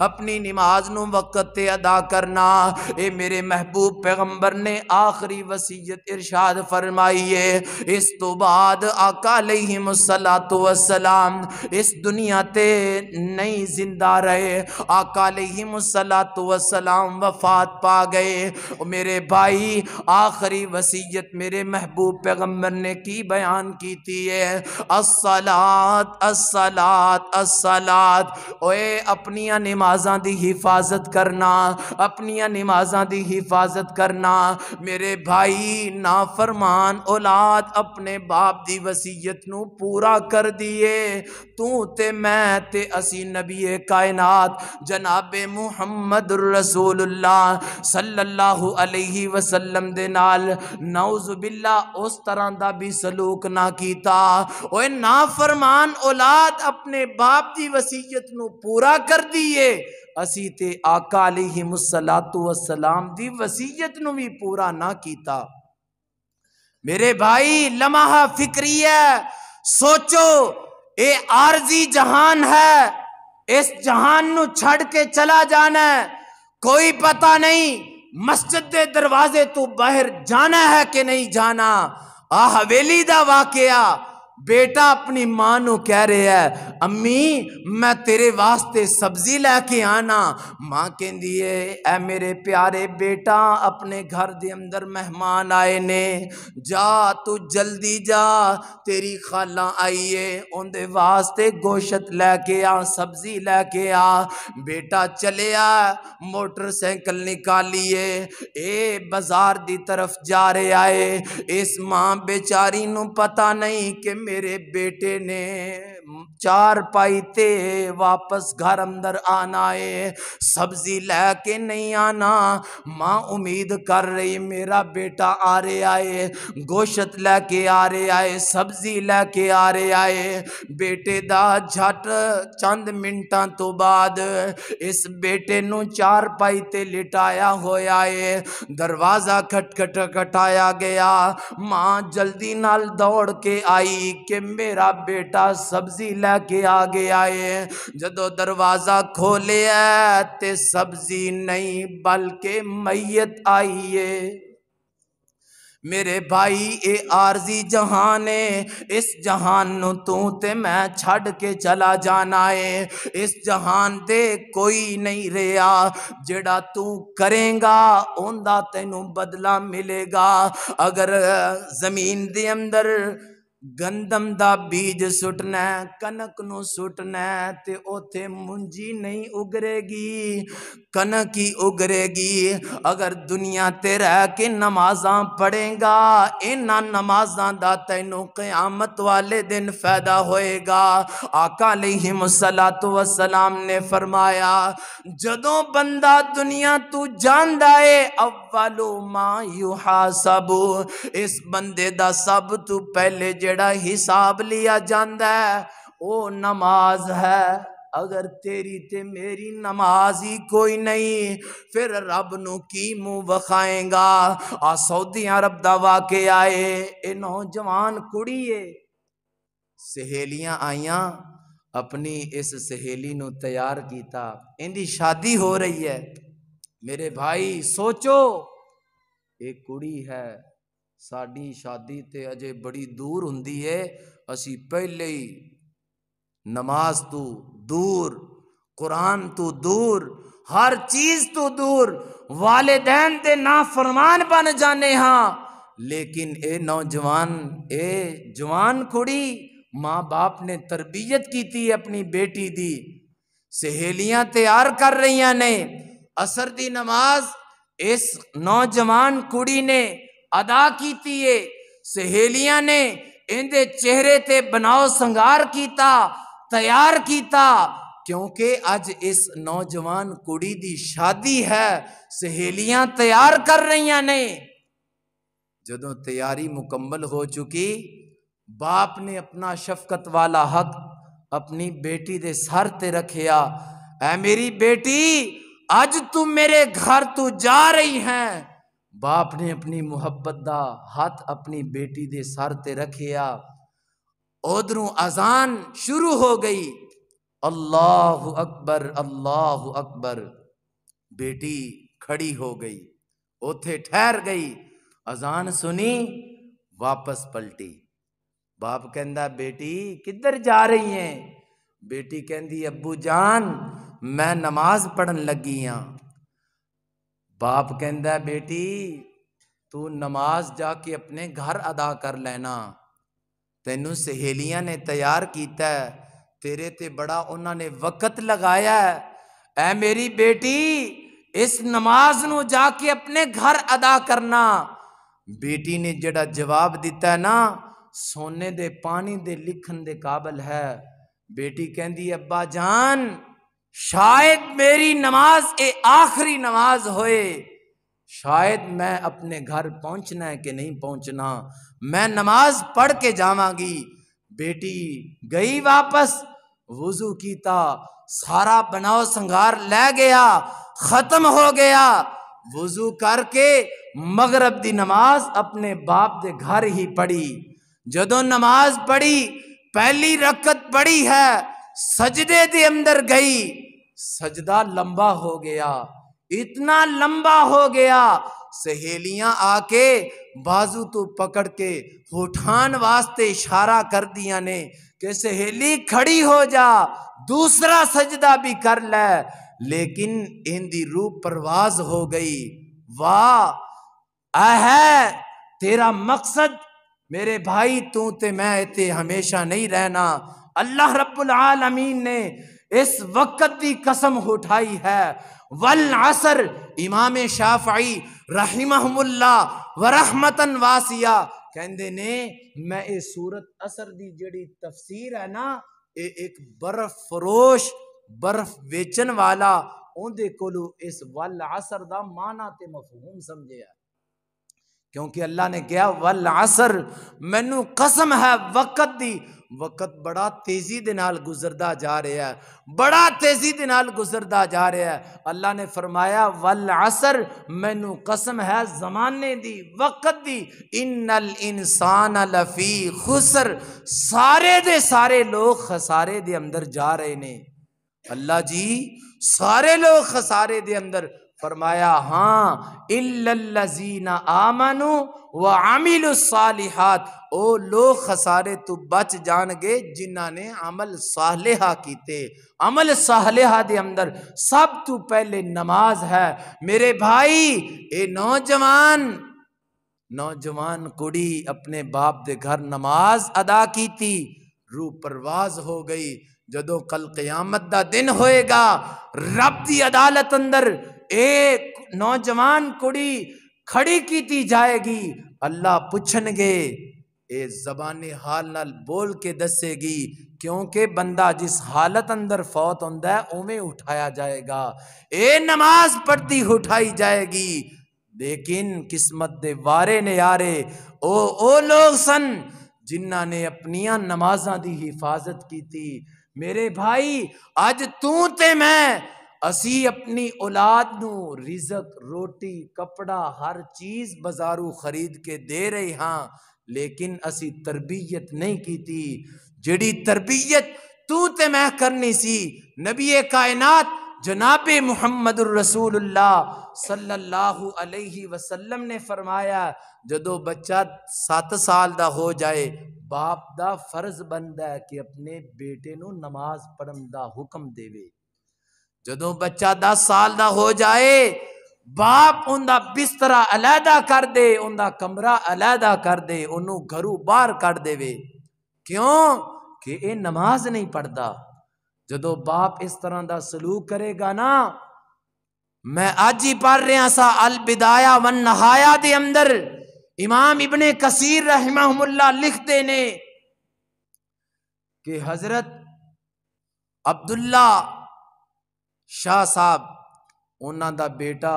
अपनी नमाज नु वक्त अदा करना ए मेरे महबूब पैगंबर ने आखिरी वसीयत इरशाद फरमाई है इस तो बाद आका सलात वसलाम इस दुनिया ते नहीं जिंदा रहे है आकालसलाम वफात पा गए मेरे भाई आखिरी वसीयत मेरे महबूब पैगम्बर ने की बयान की थी है असलात असलात असलात ओए अपनिया नमाजा की हिफाजत करना अपनिया नमाजा की हिफाजत करना मेरे भाई ना फरमान औलाद अपने बाप की वसीयत न पूरा कर दिए तू ते मैं ते असी नबीए कायना हयात जनाब मुहमद रसूलुल्लाह सल्लल्लाहु अलैहि वसल्लम दे नाल नौज बिल्ला उस तरह का भी सलूक ना किया ना फरमान औलाद अपने बाप की वसीयत न पूरा कर दिए असी ਤੇ आकाली ਅਲੈਹਿ ਮੁਸਲਾਤੁ ਵਸਲਾਮ ਦੀ ਵਸੀਅਤ ਨੂੰ ਵੀ ਪੂਰਾ ਨਾ ਕੀਤਾ मेरे भाई लम्हा फिक्री है सोचो ये आरजी जहान है इस जहान नु छड़ के चला जाना है कोई पता नहीं मस्जिद के दरवाजे तू बाहर जाना है कि नहीं जाना आ हवेली का वाकया बेटा अपनी माँ नु कह रहा है अम्मी मैं तेरे वास्ते सब्जी लैके आना माँ कहती है ऐ मेरे प्यारे बेटा अपने घर के अंदर मेहमान आए ने जा तू जल्दी जा तेरी खाला आई है उनके वास्ते गोश्त लैके आ सब्जी लेके आ बेटा चले आ मोटरसाइकिल निकालिए ए बाजार की तरफ जा रहा है इस माँ बेचारी नु पता नहीं कि मेरे बेटे ने चार पाइते वापस घर अंदर आना है सब्जी लेके नहीं आना माँ उम्मीद कर रही मेरा बेटा आ रहे आए गोशत लेके आ रहे आए सब्जी लेके आ रहे आए बेटे दा झट चंद मिनटा तो बाद इस बेटे नू चार पाई ते लिटाया होया है दरवाज़ा खटखट खटाया गया माँ जल्दी नाल दौड़ के आई कि मेरा बेटा सब्जी सब्जी लेके आ गया है जो दरवाजा खोलिया ते सब्जी नहीं बल्कि मैयत आई है मेरे भाई ए आरजी जहान है इस जहान नू तू ते मैं छड़ के चला जाना है इस जहान दे कोई नहीं रहा जेड़ा तू करेगा ओंदा तेनू बदला मिलेगा अगर जमीन दे अंदर गंदम का बीज सुटना कनक नुटना ते उ मुंजी नहीं उगरेगी कनक ही उगरेगी अगर दुनिया ते रह के नमाजा पढ़ेगा इन्हों नमाजा का तेनों कयामत वाले दिन फायदा होएगा अकाली ही मुसला तो असलाम ने फरमाया जदों बंदा दुनिया तू जाना है अवालो मां यूहा सब इस बंदे का सब तू पहले ज जड़ा हिसाब लिया जाता है वो नमाज है अगर तेरी ते मेरी नमाज ही कोई नहीं फिर रब न की मुँह बखाएगा आ सऊदी अरब दवा के आए ये नौजवान कुड़ी है सहेलियां आईया अपनी इस सहेली नु तैयार किया इनकी शादी हो रही है मेरे भाई सोचो ये कुड़ी है साड़ी शादी तो ਅਜੇ बड़ी दूर होंगी है असी पहले ही नमाज ਤੋਂ दूर कुरान ਤੋਂ दूर हर चीज तो दूर के ना फरमान बन जाने हाँ लेकिन ये नौजवान ए जवान कुड़ी माँ बाप ने तरबीयत की थी अपनी बेटी दी सहेलियां तैयार कर रही ने असर दी नमाज इस नौजवान कुड़ी ने अदा की सहेलिया ने ਨੇ ਇਹਦੇ ਚਿਹਰੇ ਤੇ ਬਣਾਓ ਸੰਗਾਰ तैयार ਤਿਆਰ क्योंकि अज इस नौजवान कुड़ी दी शादी है सहेलियां तैयार कर रही ने जदों तैयारी मुकम्मल हो चुकी बाप ने अपना शफकत वाला हक अपनी बेटी दे सर ते रखिया ऐ मेरी बेटी अज तू मेरे घर तू जा रही है बाप ने अपनी मुहब्बत का हाथ अपनी बेटी ਦੇ सर ते ਰੱਖਿਆ उधरों अजान शुरू हो गई अल्लाह अकबर अल्लाह अकबर बेटी खड़ी हो गई उथे ठहर गई अजान सुनी वापस पलटी बाप कहता बेटी किधर जा रही है बेटी कहती अबू जान मैं नमाज पढ़न लगी हाँ ਬਾਪ ਕਹਿੰਦਾ ਬੇਟੀ ਤੂੰ ਨਮਾਜ਼ ਜਾ ਕੇ ਆਪਣੇ ਘਰ ਅਦਾ ਕਰ ਲੈਣਾ ਤੈਨੂੰ ਸਹੇਲੀਆਂ ਨੇ ਤਿਆਰ ਕੀਤਾ ਤੇਰੇ ਤੇ ਬੜਾ ਉਹਨਾਂ ਨੇ ਵਕਤ ਲਗਾਇਆ ਐ ਮੇਰੀ ਬੇਟੀ ਇਸ ਨਮਾਜ਼ ਨੂੰ ਜਾ ਕੇ ਆਪਣੇ ਘਰ ਅਦਾ ਕਰਨਾ ਬੇਟੀ ਨੇ ਜਿਹੜਾ ਜਵਾਬ ਦਿੱਤਾ ਨਾ ਸੋਨੇ ਦੇ ਪਾਣੀ ਦੇ ਲਿਖਣ ਦੇ ਕਾਬਲ ਹੈ ਬੇਟੀ ਕਹਿੰਦੀ ਅੱਬਾ ਜਾਨ शायद मेरी नमाज ए आखिरी नमाज होए शायद मैं अपने घर पहुंचना है कि नहीं पहुंचना मैं नमाज पढ़ के जावांगी बेटी गई वापस वजू कीता सारा बनाओ संगार ले गया खत्म हो गया वजू करके मगरब दी नमाज अपने बाप दे घर ही पढ़ी जदों नमाज पढ़ी पहली रकत पढ़ी है सजदे दे अंदर गई सजदा लंबा हो गया इतना लंबा हो गया सहेलियां आके बाजू तो पकड़ के उठान वास्ते इशारा कर दिया ने कि सहेली खड़ी हो जा दूसरा सजदा भी कर ले लेकिन इंदी रूह परवाज हो गई वाह है तेरा मकसद मेरे भाई तू ते मैं ते हमेशा नहीं रहना अल्लाह रब्बुल आलमीन ने इस वक्त की कसम उठाई है वल असर इमाम शाफाई रहीमहमुल्ला वरहमतन वासिया कहते ने मैं ये सूरत असर की जड़ी तफसीर है ना ये एक बर्फ फरोश बर्फ वेचन वाला उन्हें को इस वल असर का माना तो मफहूम समझे है क्योंकि अल्लाह ने कहा वल आसर मैनू कसम है वक्त दी वक्त बड़ा तेजी के नाल गुजरता जा रहा है बड़ा तेजी के नाल गुजरता जा रहा है अल्लाह ने फरमाया वल आसर मैनू कसम है जमाने दी वक्त दी इन अल इंसान लफी खुसर सारे दे सारे लोग खसारे दे अंदर जा रहे ने अल्लाह जी सारे लोग खसारे दे अंदर फरमाया हाँ इल्लल्लजीना आमनु व आमिलुस्सालिहात ओ लोग खसारे तो बच जानगे जिन्होंने अमल सालेहा किते अमल सालेहा दे अंदर सब तो पहले नमाज है मेरे भाई ए नौजवान नौजवान कुड़ी अपने बाप दे घर नमाज अदा की थी रूह परवाज हो गई जदों कल क़यामत दा दिन होएगा रब दी अदालत अंदर एक नौजवान कुड़ी खड़ी की ती जाएगी अल्लाह गे ए जबान हाल नाल बोल के दसेगी क्योंकि बंदा जिस हालत अंदर फौत होंदा है उमें उठाया जाएगा ए नमाज पढ़ती उठाई जाएगी लेकिन किस्मत दे वारे ने यारे ओ ओ लोग सन जिन्ना ने अपनिया नमाजा की हिफाजत की थी। मेरे भाई अज तू ते मैं असी अपनी औलाद रिजक रोटी कपड़ा हर चीज ਚੀਜ਼ खरीद के दे रहे हाँ लेकिन असी तरबीयत नहीं की ਕੀਤੀ ਜਿਹੜੀ ਤਰਬੀਅਤ ਤੂੰ ਤੇ ਮੈਂ ਕਰਨੀ ਸੀ ਨਬੀ जनाब मुहम्मद रसूलुल्लाह सल्लल्लाहु अलैहि वसल्लम ने फरमाया जो बच्चा सात साल का हो जाए बाप का फर्ज बनता है कि अपने बेटे नमाज पढ़न का हुक्म देवे जो बच्चा दस साल का हो जाए बाप उन बिस्तरा अलहदा कर दे कमरा अलहदा कर दे घरों बहर कर दे क्यों कि यह नमाज नहीं पढ़ता जो बाप इस तरह का सलूक करेगा ना मैं अज ही पढ़ रहा सा अल बिदाया वन नहाया दे अंदर इमाम इबने कसीर रहमहुल्ला लिखते ने कि हजरत अब्दुल्ला ਸ਼ਾਹ ਸਾਹਿਬ ਉਹਨਾਂ ਦਾ ਬੇਟਾ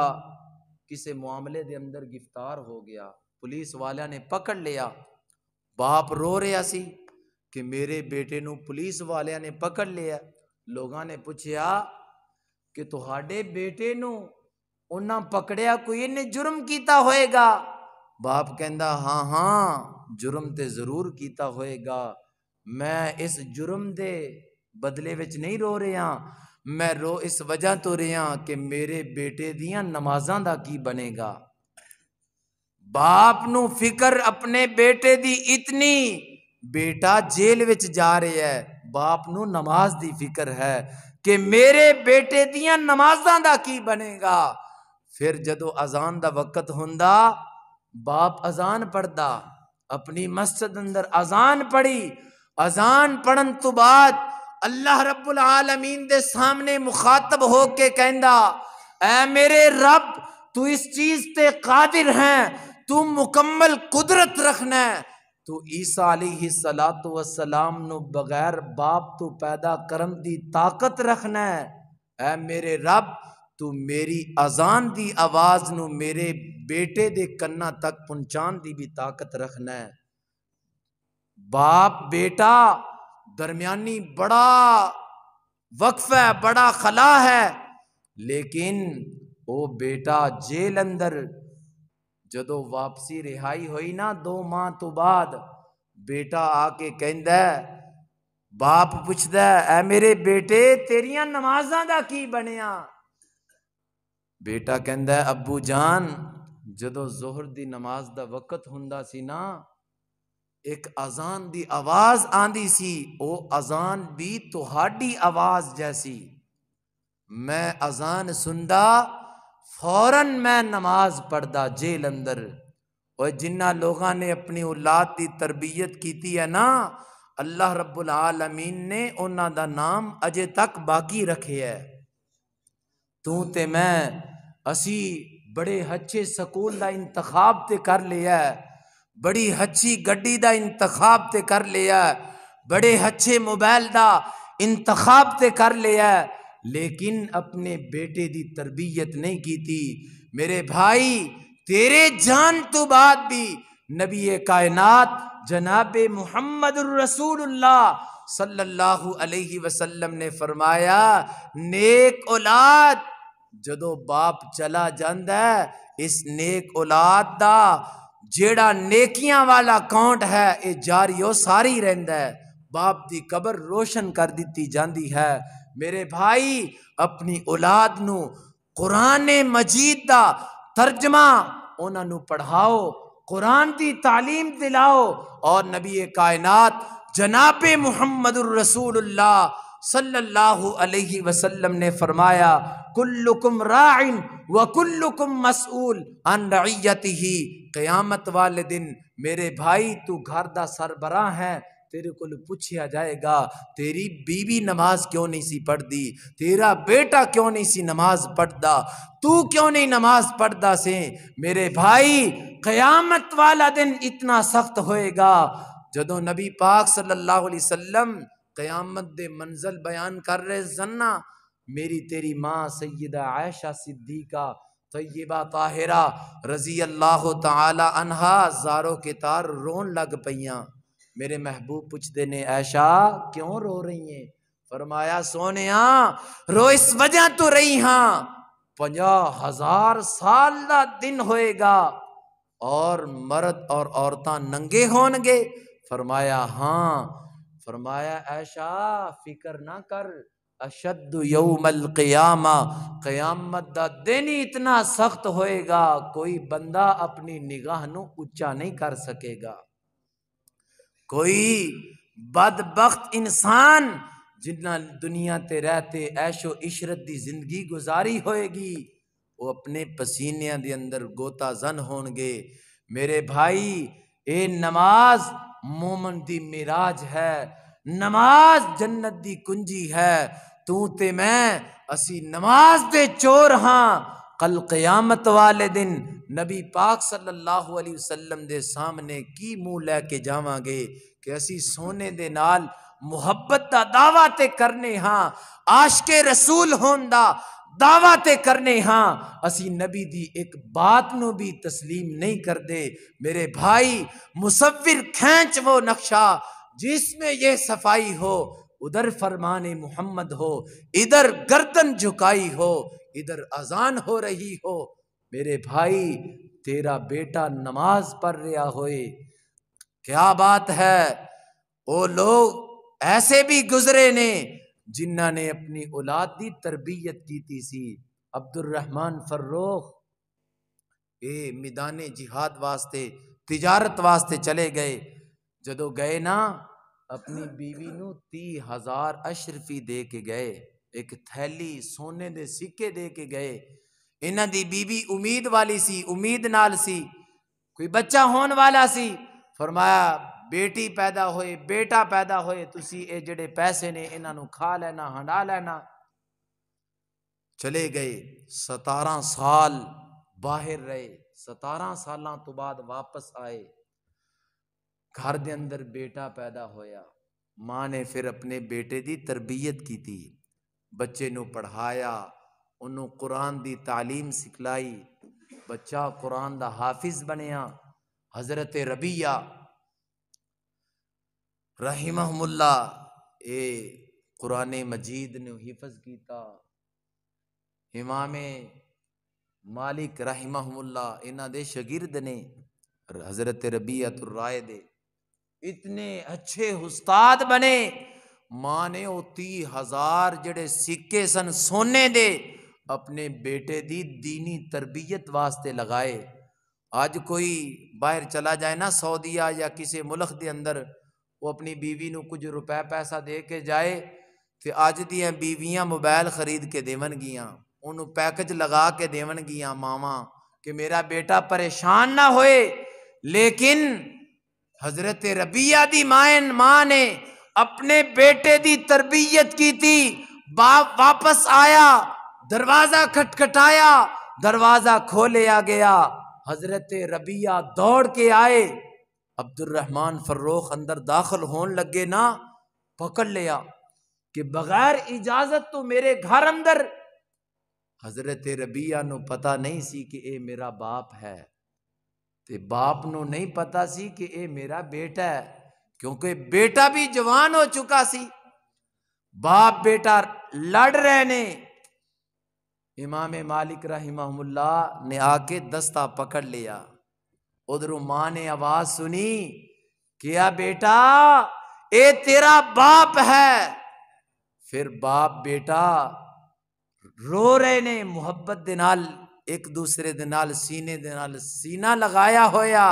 ਕਿਸੇ ਮਾਮਲੇ ਦੇ ਅੰਦਰ ਗ੍ਰਿਫਤਾਰ ਹੋ ਗਿਆ ਪੁਲਿਸ ਵਾਲਿਆਂ ਨੇ ਪਕੜ ਲਿਆ ਬਾਪ ਰੋ ਰਿਹਾ ਸੀ ਕਿ ਮੇਰੇ ਬੇਟੇ ਨੂੰ ਪੁਲਿਸ ਵਾਲਿਆਂ ਨੇ ਪਕੜ ਲਿਆ ਲੋਕਾਂ ਨੇ ਪੁੱਛਿਆ ਕਿ ਤੁਹਾਡੇ ਬੇਟੇ ਨੂੰ ਉਹਨਾਂ ਪਕੜਿਆ ਕੋਈ ਇਹਨੇ ਜੁਰਮ ਕੀਤਾ ਹੋਏਗਾ ਬਾਪ ਕਹਿੰਦਾ ਹਾਂ ਹਾਂ ਜੁਰਮ ਤੇ ਜ਼ਰੂਰ ਕੀਤਾ ਹੋਏਗਾ ਮੈਂ ਇਸ ਜੁਰਮ ਦੇ ਬਦਲੇ ਵਿੱਚ ਨਹੀਂ ਰੋ ਰਿਹਾ मैं रो इस वजह तो रहा कि मेरे बेटे दिया नमाजा का की बनेगा बाप निकर अपने बेटे की इतनी बेटा जेल में जा रहा है बाप न नमाज की फिक्र है कि मेरे बेटे दिया नमाजा का की बनेगा फिर जो अजान का वक्त हों बाप अजान पढ़ता अपनी मस्जिद अंदर अजान पढ़ी अजान पढ़न तो बाद अल्लाह रब्बुल आलमीन दे सामने मुखातब हो के कहना मेरे रब तू इस चीज ते कादिर है तू मुकम्मल कुदरत रखना है तू तो ईसा अली सलाह तो सलाम बगैर बाप तू पैदा करन दी ताकत रखना है ऐ मेरे रब तू मेरी अजान दी आवाज न मेरे बेटे दे कन्ना तक पहुंचाने दी भी ताकत रखना है बाप बेटा दरमियानी बड़ा वक्फ है बड़ा खला है लेकिन वो बेटा जेल अंदर जो वापसी रिहाई हुई ना दो माह तो बाद बेटा आके कहद बाप पुछद ऐ मेरे बेटे तेरिया नमाजा का की बनिया बेटा कहद अबू जान जो जोहर की नमाज का वक्त हों ना एक अजान की आवाज आँधी सी ओ अजान भी थोड़ी तो आवाज जैसी मैं अजान सुनदा फौरन मैं नमाज पढ़ता जेल अंदर और जिन्हें लोगों ने अपनी औलाद की तरबीयत की है ना अल्लाह रबुल आलमीन ने उन्होंने नाम अजे तक बाकी रखे है तू तो मैं असी बड़े अच्छे सकूल का इंतखाब तो कर लिया है बड़ी अच्छी गड्डी का इंतखाब तो कर लिया बड़े अच्छे मोबाइल का इंतखाब तो कर लिया लेकिन अपने बेटे की तरबीयत नहीं की थी मेरे भाई तेरे जान तो बाद भी नबी कायनात जनाब मुहम्मद रसूलुल्लाह सल्लल्लाहु अलैहि वसल्लम ने फरमाया नेक औलाद जदों बाप चला जाता है इस नेक औलाद का जेड़ा नेकिया वाला कौंट है ये जारी सारी रहा है बाप की कबर रोशन कर दी जाती है मेरे भाई अपनी औलाद न मजीद का तर्जमा उन्होंने पढ़ाओ कुरान की तालीम दिलाओ और नबी कायनात जनाबे मुहम्मद रसूल सल्लाह वसलम ने फरमाया कुल्लुकुम राइन व कुल्लुकुम मसूल अन रईयति ही क़यामत वाले दिन मेरे भाई तू घर का सरबरा है तेरे को पूछा जाएगा तेरी बीवी नमाज क्यों नहीं सी पढ़ती तेरा बेटा क्यों नहीं सी नमाज पढ़ता तू क्यों नहीं नमाज पढ़ता से मेरे भाई क़यामत वाला दिन इतना सख्त होएगा जदों नबी पाक सल्लल्लाहु अलैहि वसल्लम क़यामत दे मंजिल बयान कर रहे जन्ना मेरी तेरी माँ सैदा आयशा सिद्दीका तय्यबा ताहिरा रज़ी अल्लाह तहा जारो के तार रोन लग पैया मेरे महबूब पूछ देने ऐशा क्यों रो रही हैं फरमाया सोने रो इस वजह तो रही हाँ पंजा हजार साल का दिन होएगा और मर्द और औरत नंगे होनगे फरमाया हाँ फरमाया ऐशा फिक्र ना कर अशद यौमल क़यामा क़यामत का दिन ही इतना सख्त होएगा कोई बंदा अपनी निगाह नु उच्चा नहीं कर सकेगा कोई बदबख्त इंसान जिन्ना दुनिया ते रहते ऐशो इशरत दी जिंदगी गुजारी होएगी वो अपने पसीने दे अंदर गोता जन होंगे मेरे भाई ए नमाज मोमन दी मिराज है नमाज जन्नत दी कुंजी है तू ते मैं असी नमाज दे चोर हाँ कल कयामत वाले दिन नबी पाक सल्लल्लाहु अलैहि वसल्लम दे सामने की मुँह लैके जावे कि असी सोने दे नाल मुहब्बत का दावा ते करने हाँ आशके रसूल होंदा दावा ते करने हाँ असी नबी दी एक बात नो भी तस्लीम नहीं कर दे मेरे भाई मुसविर खेंच वो नक्शा जिसमें ये सफाई हो उधर फरमान मोहम्मद हो इधर गर्दन झुकाई हो इधर अजान हो रही हो मेरे भाई तेरा बेटा नमाज पढ़ रहा होए क्या बात है वो लोग ऐसे भी गुजरे ने जिन्ना ने अपनी औलाद की तरबियत की थी सी अब्दुलरहमान फर्रोख ये मैदान जिहाद वास्ते तिजारत वास्ते चले गए जदों गए ना अपनी बीवी नू ती हज़ार अशरफी दे के गए एक थैली सोने दे सिक्के दे के गए इन्हों की बीवी उम्मीद वाली सी उम्मीद नाल सी कोई बच्चा होने वाला सी फरमाया बेटी पैदा होए बेटा पैदा होए तुम ये जड़े पैसे ने इन्हों खा लेना हंडा लेना चले गए सतारा साल बाहर रहे सतारा साल तो बाद वापस आए घर के अंदर बेटा पैदा होया माँ ने फिर अपने बेटे की तरबीयत की बच्चे पढ़ाया उन्होंने कुरान की तालीम सिखलाई बच्चा कुरान का हाफिज बनिया हजरत रबिया रही महमुला ए कुरान मजीद ने हिफज किया हिमामे मालिक रही महमुला इन्हों शगिर्द ने हजरत रबिया तुर राय दे इतने अच्छे उस्ताद बने माँ ने वो ती हजार जड़े सिक्के सन सोने दे अपने बेटे दी दीनी तरबियत वास्ते लगाए आज कोई बाहर चला जाए ना सऊदीया या किसी मुल्क के अंदर वो अपनी बीवी रुपए पैसा दे के जाए तो ਜਾਏ ਤੇ बीवियाँ मोबाइल खरीद के देवन गियाँ उन्होंने पैकेज लगा के देवन गियाँ मावा कि मेरा बेटा परेशान ना होए लेकिन हजरत रबिया की माएन माँ ने अपने बेटे की तरबीयत की थी बाप वापस आया दरवाजा खटखटाया दरवाजा खोलिया गया हजरत रबिया दौड़ के आए अब्दुलरहमान फर्रोख अंदर दाखिल होने लगे ना पकड़ लिया कि बगैर इजाजत तो मेरे घर अंदर हजरत रबिया नु पता नहीं सी कि ए मेरा बाप है तो बाप ਨੂੰ नहीं पता सी कि ਇਹ मेरा बेटा है क्योंकि बेटा भी जवान हो चुका सी बाप बेटा लड़ रहे ने इमाम मालिक रहीमहुल्ला ने आके दस्ता पकड़ लिया उधर माँ ने आवाज सुनी किया बेटा ए तेरा बाप है फिर बाप बेटा रो रहे ने मुहब्बत दे एक दूसरे के नाल सीने के नाल सीना लगाया होया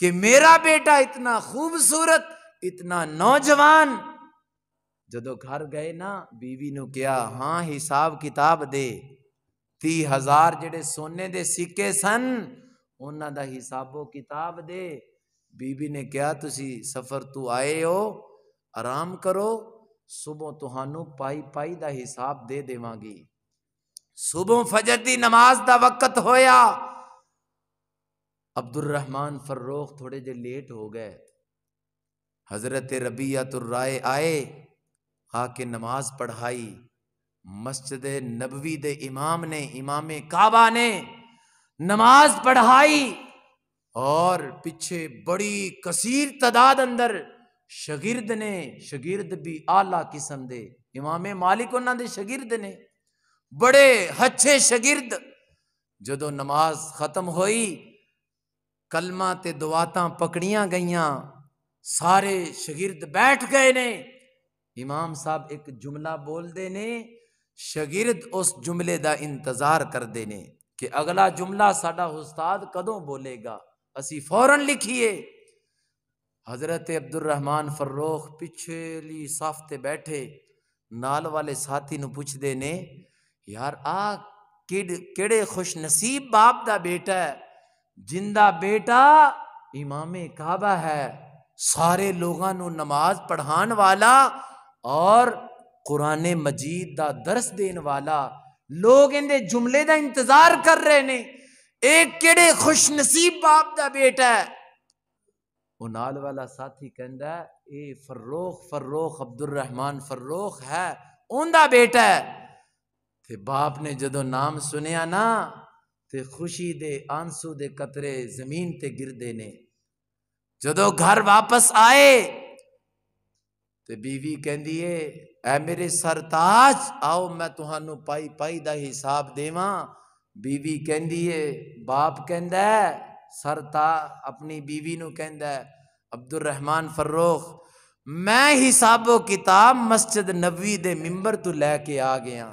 कि मेरा बेटा इतना खूबसूरत इतना नौजवान जो घर गए ना बीवी ने कहा हाँ हिसाब किताब दे ती हजार जेडे सोने के सिक्के सन उन्होंने हिसाबो किताब दे बीबी ने कहा ती सफर तू आए हो आराम करो सुबह तहानू पाई पाई का हिसाब दे देवगी सुबह फजर की नमाज का वक्त होया रहमान फर्रोख थोड़े जे लेट हो गए हजरत रबिया तो राय आए आके नमाज पढ़ाई मस्जिद नबवी दे इमाम ने इमाम काबा ने नमाज पढ़ाई और पीछे बड़ी कसीर तादाद अंदर शगिर्द ने शगिर्द भी आला किस्म दे इमाम मालिक उन्होंने शगिर्द ने बड़े अच्छे शगिर्द जो नमाज खत्म होई कलमा ते दुआतां पकड़ियां गई सारे शगिर्द बैठ गए ने इमाम साहब एक जुमला बोल देने शगिर्द उस जुमले का इंतजार कर देने कि अगला जुमला साडा उस्ताद कदों बोलेगा असी फौरन लिखिए हजरत अब्दुल रहमान फर्रोख पिछली साफ ते बैठे नाल वाले साथी पूछते ने यार आ केड़े खुश नसीब बाप का बेटा है जिंदा बेटा इमाम काबा है सारे लोगों नमाज पढ़ान वाला और कुरने मजीद का दर्श देन वाला लोग इन्हें जुमले का इंतजार कर रहे ने एक केड़े खुश नसीब बाप का बेटा है उनाल वाला साथी कहता है ये फर्रोख फर्रोख अब्दुल रहमान फर्रोख है उनका बेटा है ते बाप ने जो नाम सुनिया ना तो खुशी दे आंसू दे कतरे जमीन ते गिर ने जो घर वापस आए तो बीवी कहती है ऐ मेरे सरताज आओ मैं तुहानु पाई पाई का हिसाब देव बीवी कहती है बाप कहता सरता अपनी बीवी नब्दुल रहमान फरोख मैं हिसाबो किताब मस्जिद नबी दे मिंबर तू लैके आ गया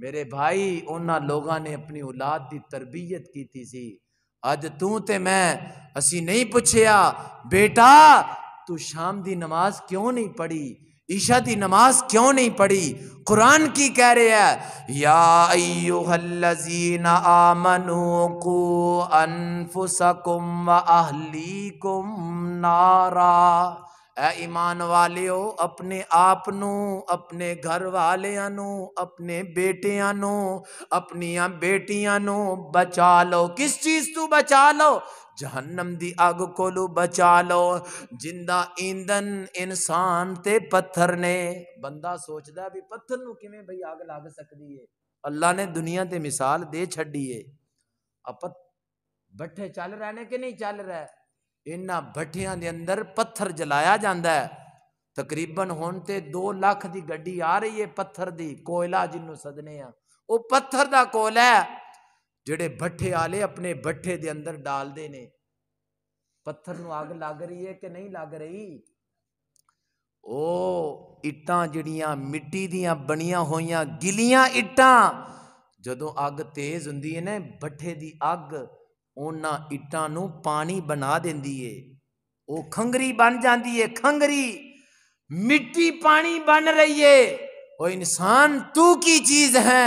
मेरे भाई उन्होंने लोगों ने अपनी औलाद की तरबीयत की थी सी अज तू तो मैं असी नहीं पुछया बेटा तू शाम की नमाज क्यों नहीं पढ़ी ईशा की नमाज क्यों नहीं पढ़ी कुरान की कह रहे हैं या अयोहलना आमनु को अनफुसकुम अहली कुम नारा ਐ ਈਮਾਨ ਵਾਲਿਓ ਆਪਣੇ ਆਪ अपने घर ਘਰ ਵਾਲਿਆਂ ਨੂੰ ਆਪਣੇ ਬੇਟਿਆਂ ਨੂੰ ਆਪਣੀਆਂ ਬੇਟੀਆਂ ਨੂੰ ਬਚਾ ਲਓ ਕਿਸ ਚੀਜ਼ ਤੋਂ ਬਚਾ ਲਓ जहन्नम दी अग कोलू बचा लो जिंदा ईंधन इंसान ते पत्थर ने बंदा सोचदा भी पत्थर नु किवें भई अग लग सकती है अल्लाह ने दुनिया ते मिसाल दे छड़ी है अपत बैठे चल रहे ने कि नहीं चल रहा है ਇਹਨਾਂ ਭੱਠਿਆਂ ਦੇ ਅੰਦਰ ਪੱਥਰ ਜਲਾਇਆ ਜਾਂਦਾ ਹੈ ਤਕਰੀਬਨ ਹੁਣ ਤੇ 2 ਲੱਖ ਦੀ ਗੱਡੀ ਆ ਰਹੀ ਏ ਪੱਥਰ ਦੀ ਕੋਇਲਾ ਜਿੰਨੂੰ ਸਦਨੇ ਆ ਉਹ ਪੱਥਰ ਦਾ ਕੋਲਾ ਜਿਹੜੇ ਭੱਠੇ ਵਾਲੇ ਆਪਣੇ ਭੱਠੇ ਦੇ ਅੰਦਰ ਡਾਲਦੇ ਨੇ ਪੱਥਰ ਨੂੰ ਅੱਗ ਲੱਗ ਰਹੀ ਏ ਕਿ ਨਹੀਂ ਲੱਗ ਰਹੀ ਉਹ ਇੱਟਾਂ ਜਿਹੜੀਆਂ ਮਿੱਟੀ ਦੀਆਂ ਬਣੀਆਂ ਹੋਈਆਂ ਗਿਲੀਆਂ ਇੱਟਾਂ ਜਦੋਂ ਅੱਗ ਤੇਜ਼ ਹੁੰਦੀ ਹੈ ਨਾ ਭੱਠੇ ਦੀ ਅੱਗ ਉਹਨਾਂ इटा पानी बना दें वो खंगरी बन जाती है खंगरी मिट्टी पानी बन रही है वो इंसान तू की चीज है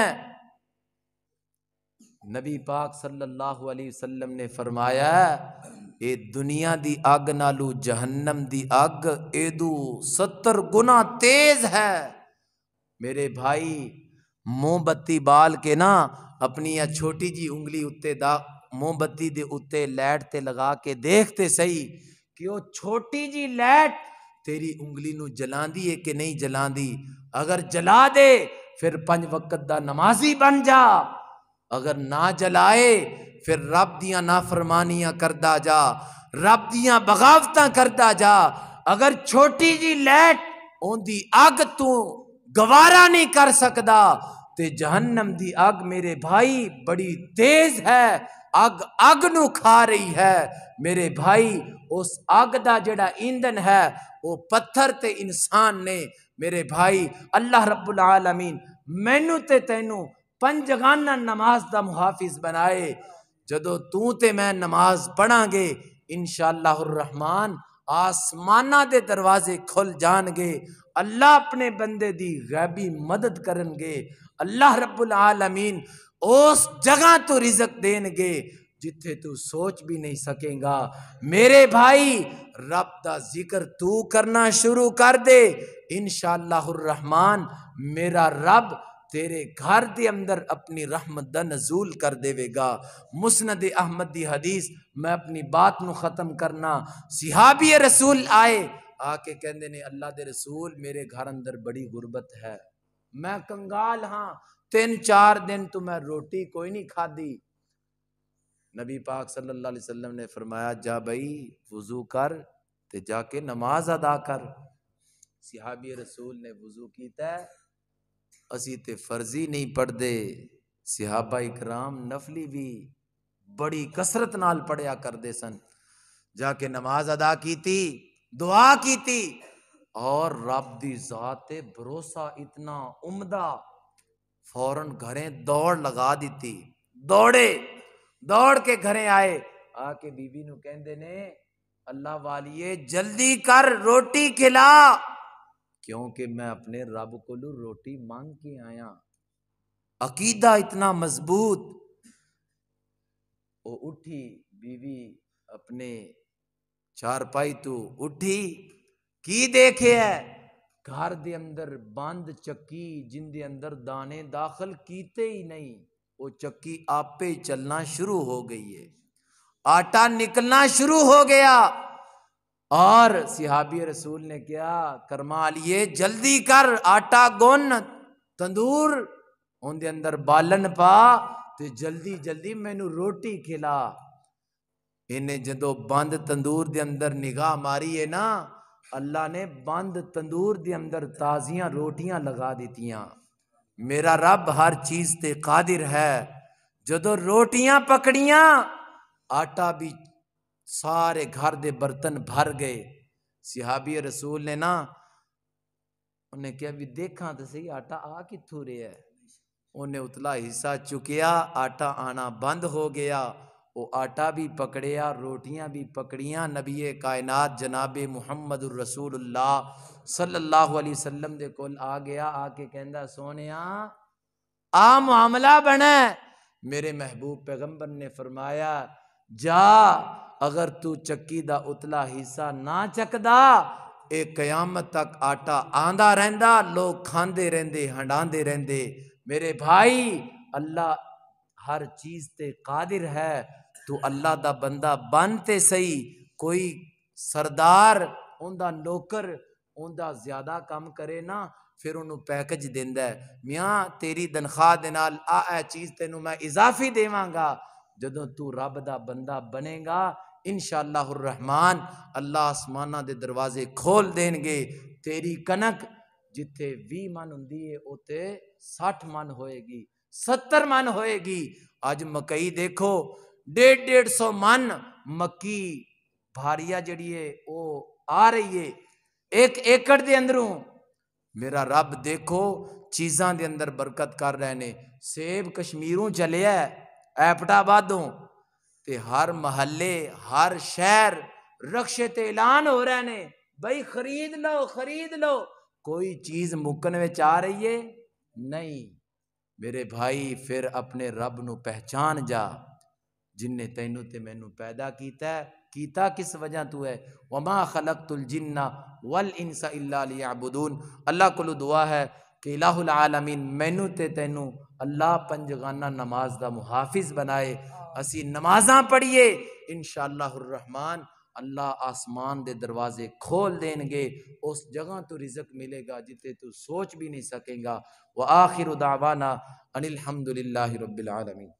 नबी पाक सल्लल्लाहु अलैहि वसल्लम ने फरमाया ये दुनिया की अग नालू जहन्नम की अग एदू सत्तर गुना तेज है मेरे भाई मोमबत्ती बाल के ना अपनी छोटी जी उंगली उत्ते दा मोमबत्ती दे उत्ते लाइट ते लगा के देखते सही कि वो छोटी जी लैट तेरी उंगली नु जला दी है कि नहीं जला दी अगर जला दे फिर पंज वक्त दा नमाजी बन जा अगर ना जलाए फिर रब दियां नाफरमानियां करदा जा रब दियां बगावत करता जा अगर छोटी जी लैट ओंदी अग तू गवारा नहीं कर सकता ते जहन्नम दी अग मेरे भाई बड़ी तेज है अग अग न खा रही है मेरे भाई उस अग का जोड़ा ईंधन है वह पत्थर तो इंसान ने मेरे भाई अल्लाह रबुल आलमीन मैनू तो तेनों पंजगाना नमाज का मुहाफिज बनाए जदों तू तो मैं नमाज पढ़ा गे इन शाहमान आसमाना के दरवाजे खुल जाएंगे अल्लाह अपने बंदे की गैबी मदद करे अल्लाह रबुल आलमीन उस जगह तो रिजक देंगे जिथे तू सोच भी नहीं सकेगा मेरे भाई रब का जिक्र तू करना शुरू कर दे इन रहमान मेरा रब तेरे घर के अंदर अपनी रहमत द नजूल कर देगा मुसनद अहमद की हदीस मैं अपनी बात न ख़त्म करना सिहाबी रसूल आए आके कहते ने अल्लाह के रसूल मेरे घर अंदर बड़ी गुरबत है मैं कंगाल हाँ तीन चार दिन तो मैं रोटी कोई नहीं खादी नबी पाक सल्लल्लाहु अलैहि वसल्लम ने फरमाया जा भाई वज़ू कर ते जाके नमाज अदा कर सिहाबी रसूल ने वज़ू किया असी ते फर्जी नहीं पढ़ते सिहाबा इकराम नफली भी बड़ी कसरत नाल पढ़िया करते सन जाके नमाज अदा की दुआ की और रब की जात भरोसा इतना उमदा फौरन घरें दौड़ लगा दी दौड़े दौड़ के घरें आए आके बीबी नु कहते ने अल्लाह वालिए जल्दी कर रोटी खिला क्योंकि मैं अपने रब को रोटी मांग के आया अकीदा इतना मजबूत वो उठी बीवी अपने चारपाई तू उठी की देखे है घर के अंदर बंद चक्की जिंद अंदर दाने दाखिल किते ही नहीं वो चक्की आपे चलना शुरू हो गई है आटा निकलना शुरू हो गया और सिहाबी रसूल ने क्या करमा लिए जल्दी कर आटा गुन तंदूर उनके अंदर बालन पा तो जल्दी जल्दी मैनू रोटी खिला इन्हें जो बंद तंदूर के अंदर निगाह मारी है ना अल्लाह ने बंद तंदूर के अंदर ताज़िया रोटियां लगा दितियां मेरा रब हर चीज़ ते कादिर है जो रोटियां पकड़िया आटा भी सारे घर के बर्तन भर गए सिहाबी रसूल ने ना उन्हें क्या भी देखा तो सही आटा आ कि रहा है उन्हें उतला हिस्सा चुकया आटा आना बंद हो गया वो आटा भी पकड़िया रोटियां भी पकड़िया नबी कायनात जनाब मुहम्मद रसूलुल्ला सल्लल्लाहु अलैहि वसल्लम दे कोल आ गया आके कहंदा सोने आ मामला बने मेरे महबूब पैगंबर ने फरमाया जा अगर तू चक्की दा उतला हिस्सा ना चकदा ये कयामत तक आटा आंदा रहंदा लोग खांदे रहंदे हंडांदे रहंदे मेरे भाई अल्लाह हर चीज़ ते कादिर है तू अल्लाह का बंदा बन तो सही कोई सरदार उनका नौकर उनका ज्यादा कम करे ना फिर उन्होंने पैकेज देंदा मियाँ तेरी तनखा दे चीज़ तेन मैं इजाफी देवगा जो तू रब का बंदा बनेगा इन शाहरहमान अल्लाह आसमाना के दरवाजे खोल देंगे तेरी कनक जिथे भी मन होंगी है उ सठ मन होएगी सत्तर मन होएगी अज मकई देखो डेढ़ डेढ़ सौ मन मक्की भारिया जड़ी है वो आ रही है एक एकड़ के अंदर मेरा रब देखो चीजा के अंदर बरकत कर रहे ने सेब कश्मीरों चलिया ऐपटाबादों ते हर महल्ले हर शहर रक्षे ऐलान हो रहे ने बई खरीद लो खरीद लो कोई चीज मुकन में आ रही है नहीं मेरे भाई फिर अपने रब न पहचान जा जिनने तैनू ते मैनू पैदा किया है कीता किस वजह तू है वमा खलक जिन्ना वल इंसा अल्लाबुदून अल्लाह को दुआ है कि आलमीन मैनू ते तेनू अल्लाह पंजगाना नमाज का मुहाफिज बनाए असी नमाजा पढ़िए इन रहमान अल्लाह आसमान के दरवाजे खोल देंगे उस जगह तू रिजक मिलेगा जिते तू सोच भी नहीं सकेगा वह आखिर उदावाना अनिलहमदुल्ला रबीआलमीन